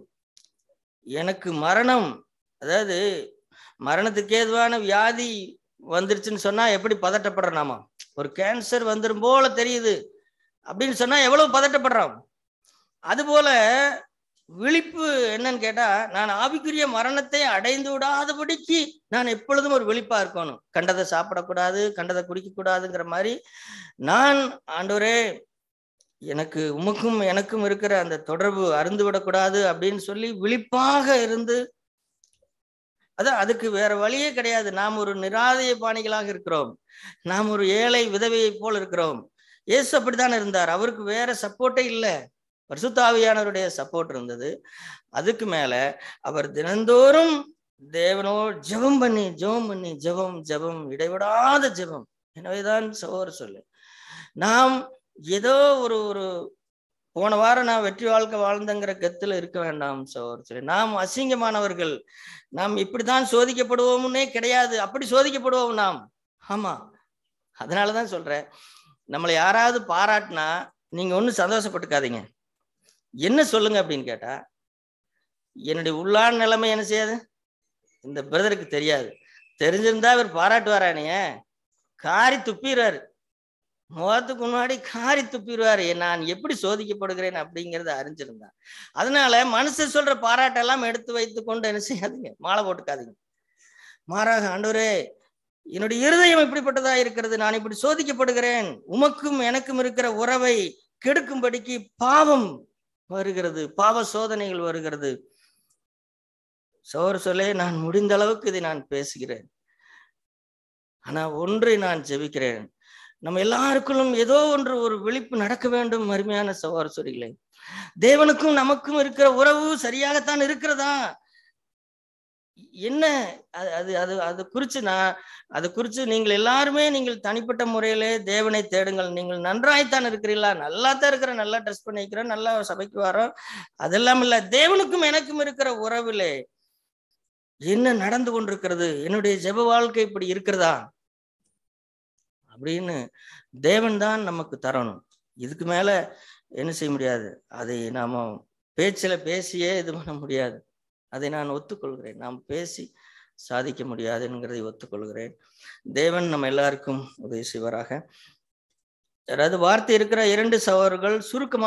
எனக்கு மரணம் அதாவது மரணத்துக்கு ஏதுவான வியாதி வந்துருச்சுன்னு சொன்னா எப்படி பதட்டப்படுறோம் நாம ஒரு கேன்சர் வந்துடும் போல தெரியுது அப்படின்னு சொன்னா எவ்வளவு பதட்டப்படுறோம் போல விழிப்பு என்னன்னு கேட்டா நான் ஆவிக்குரிய மரணத்தை அடைந்து விடாதபடிக்கு நான் எப்பொழுதும் ஒரு விழிப்பா இருக்கணும் கண்டதை சாப்பிடக்கூடாது கண்டதை குடிக்க கூடாதுங்கிற மாதிரி நான் ஆண்டோரே எனக்கு உமக்கும் எனக்கும் இருக்கிற அந்த தொடர்பு அருந்துவிடக்கூடாது அப்படின்னு சொல்லி விழிப்பாக இருந்து அதான் அதுக்கு வேற வழியே கிடையாது நாம் ஒரு நிராதய பாணிகளாக இருக்கிறோம் நாம் ஒரு ஏழை விதவையை போல் இருக்கிறோம் இயேசு அப்படித்தான் இருந்தார் அவருக்கு வேற சப்போர்ட்டே இல்லை பரிசுத்தாவியானவருடைய சப்போர்ட் இருந்தது அதுக்கு மேல அவர் தினந்தோறும் தேவனோ ஜெபம் பண்ணி ஜெபம் பண்ணி ஜெபம் ஜெபம் இடைவிடாத ஜெபம் எனவேதான் சகோதர சொல்லு நாம் ஏதோ ஒரு ஒரு போன வாரம் நான் வெற்றி வாழ்க்கை வாழ்ந்தங்கிற கத்துல இருக்க வேண்டாம் சரி நாம் அசிங்கமானவர்கள் நாம் இப்படித்தான் சோதிக்கப்படுவோம்னே கிடையாது அப்படி சோதிக்கப்படுவோம் நாம் ஆமா அதனாலதான் சொல்றேன் நம்மளை யாராவது பாராட்டினா நீங்க ஒன்றும் சந்தோஷப்பட்டுக்காதீங்க என்ன சொல்லுங்க அப்படின்னு கேட்டா என்னுடைய உள்ளான நிலைமை என்ன செய்யாது இந்த பிரதருக்கு தெரியாது தெரிஞ்சிருந்தா இவர் பாராட்டுவாரானே காரி துப்பிடுறாரு முகத்துக்கு முன்னாடி காரி துப்பிடுவாரு நான் எப்படி சோதிக்கப்படுகிறேன் அப்படிங்கிறத அறிஞ்சிருந்தான் அதனால மனசு சொல்ற பாராட்டெல்லாம் எடுத்து வைத்து கொண்டு என்ன செய்யாதீங்க மாலை போட்டுக்காதீங்க மாறாக ஆண்டோரே என்னுடைய இருதயம் இப்படிப்பட்டதா இருக்கிறது நான் இப்படி சோதிக்கப்படுகிறேன் உமக்கும் எனக்கும் இருக்கிற உறவை கெடுக்கும்படிக்கு பாவம் வருகிறது பாவ சோதனைகள் வருகிறது சோறு சொல்லே நான் முடிந்த அளவுக்கு இதை நான் பேசுகிறேன் ஆனா ஒன்றை நான் ஜெபிக்கிறேன் நம்ம எல்லாருக்குள்ளும் ஏதோ ஒன்று ஒரு விழிப்பு நடக்க வேண்டும் அருமையான சகோதர சொரிகளை தேவனுக்கும் நமக்கும் இருக்கிற உறவு சரியாகத்தான் இருக்கிறதா என்ன அது அது அது குறித்து நான் அது குறித்து நீங்கள் எல்லாருமே நீங்கள் தனிப்பட்ட முறையிலே தேவனை தேடுங்கள் நீங்கள் நன்றாய்த்தான் இருக்கிறீங்களா நல்லா தான் இருக்கிற நல்லா ட்ரெஸ் பண்ணிக்கிறோம் நல்லா சபைக்கு வரோம் அதெல்லாம் இல்லை தேவனுக்கும் எனக்கும் இருக்கிற உறவிலே என்ன நடந்து கொண்டிருக்கிறது என்னுடைய ஜெப வாழ்க்கை இப்படி இருக்கிறதா அப்படின்னு தேவன் தான் நமக்கு தரணும் இதுக்கு மேல என்ன செய்ய முடியாது அதை நாம பேச்சில் பேசியே இது பண்ண முடியாது அதை நான் ஒத்துக்கொள்கிறேன் நாம் பேசி சாதிக்க முடியாது என்கிறதை ஒத்துக்கொள்கிறேன் தேவன் நம்ம எல்லாருக்கும் உதவி செய்வாராக அதாவது வார்த்தை இருக்கிற இரண்டு சவர்கள் சுருக்கமாக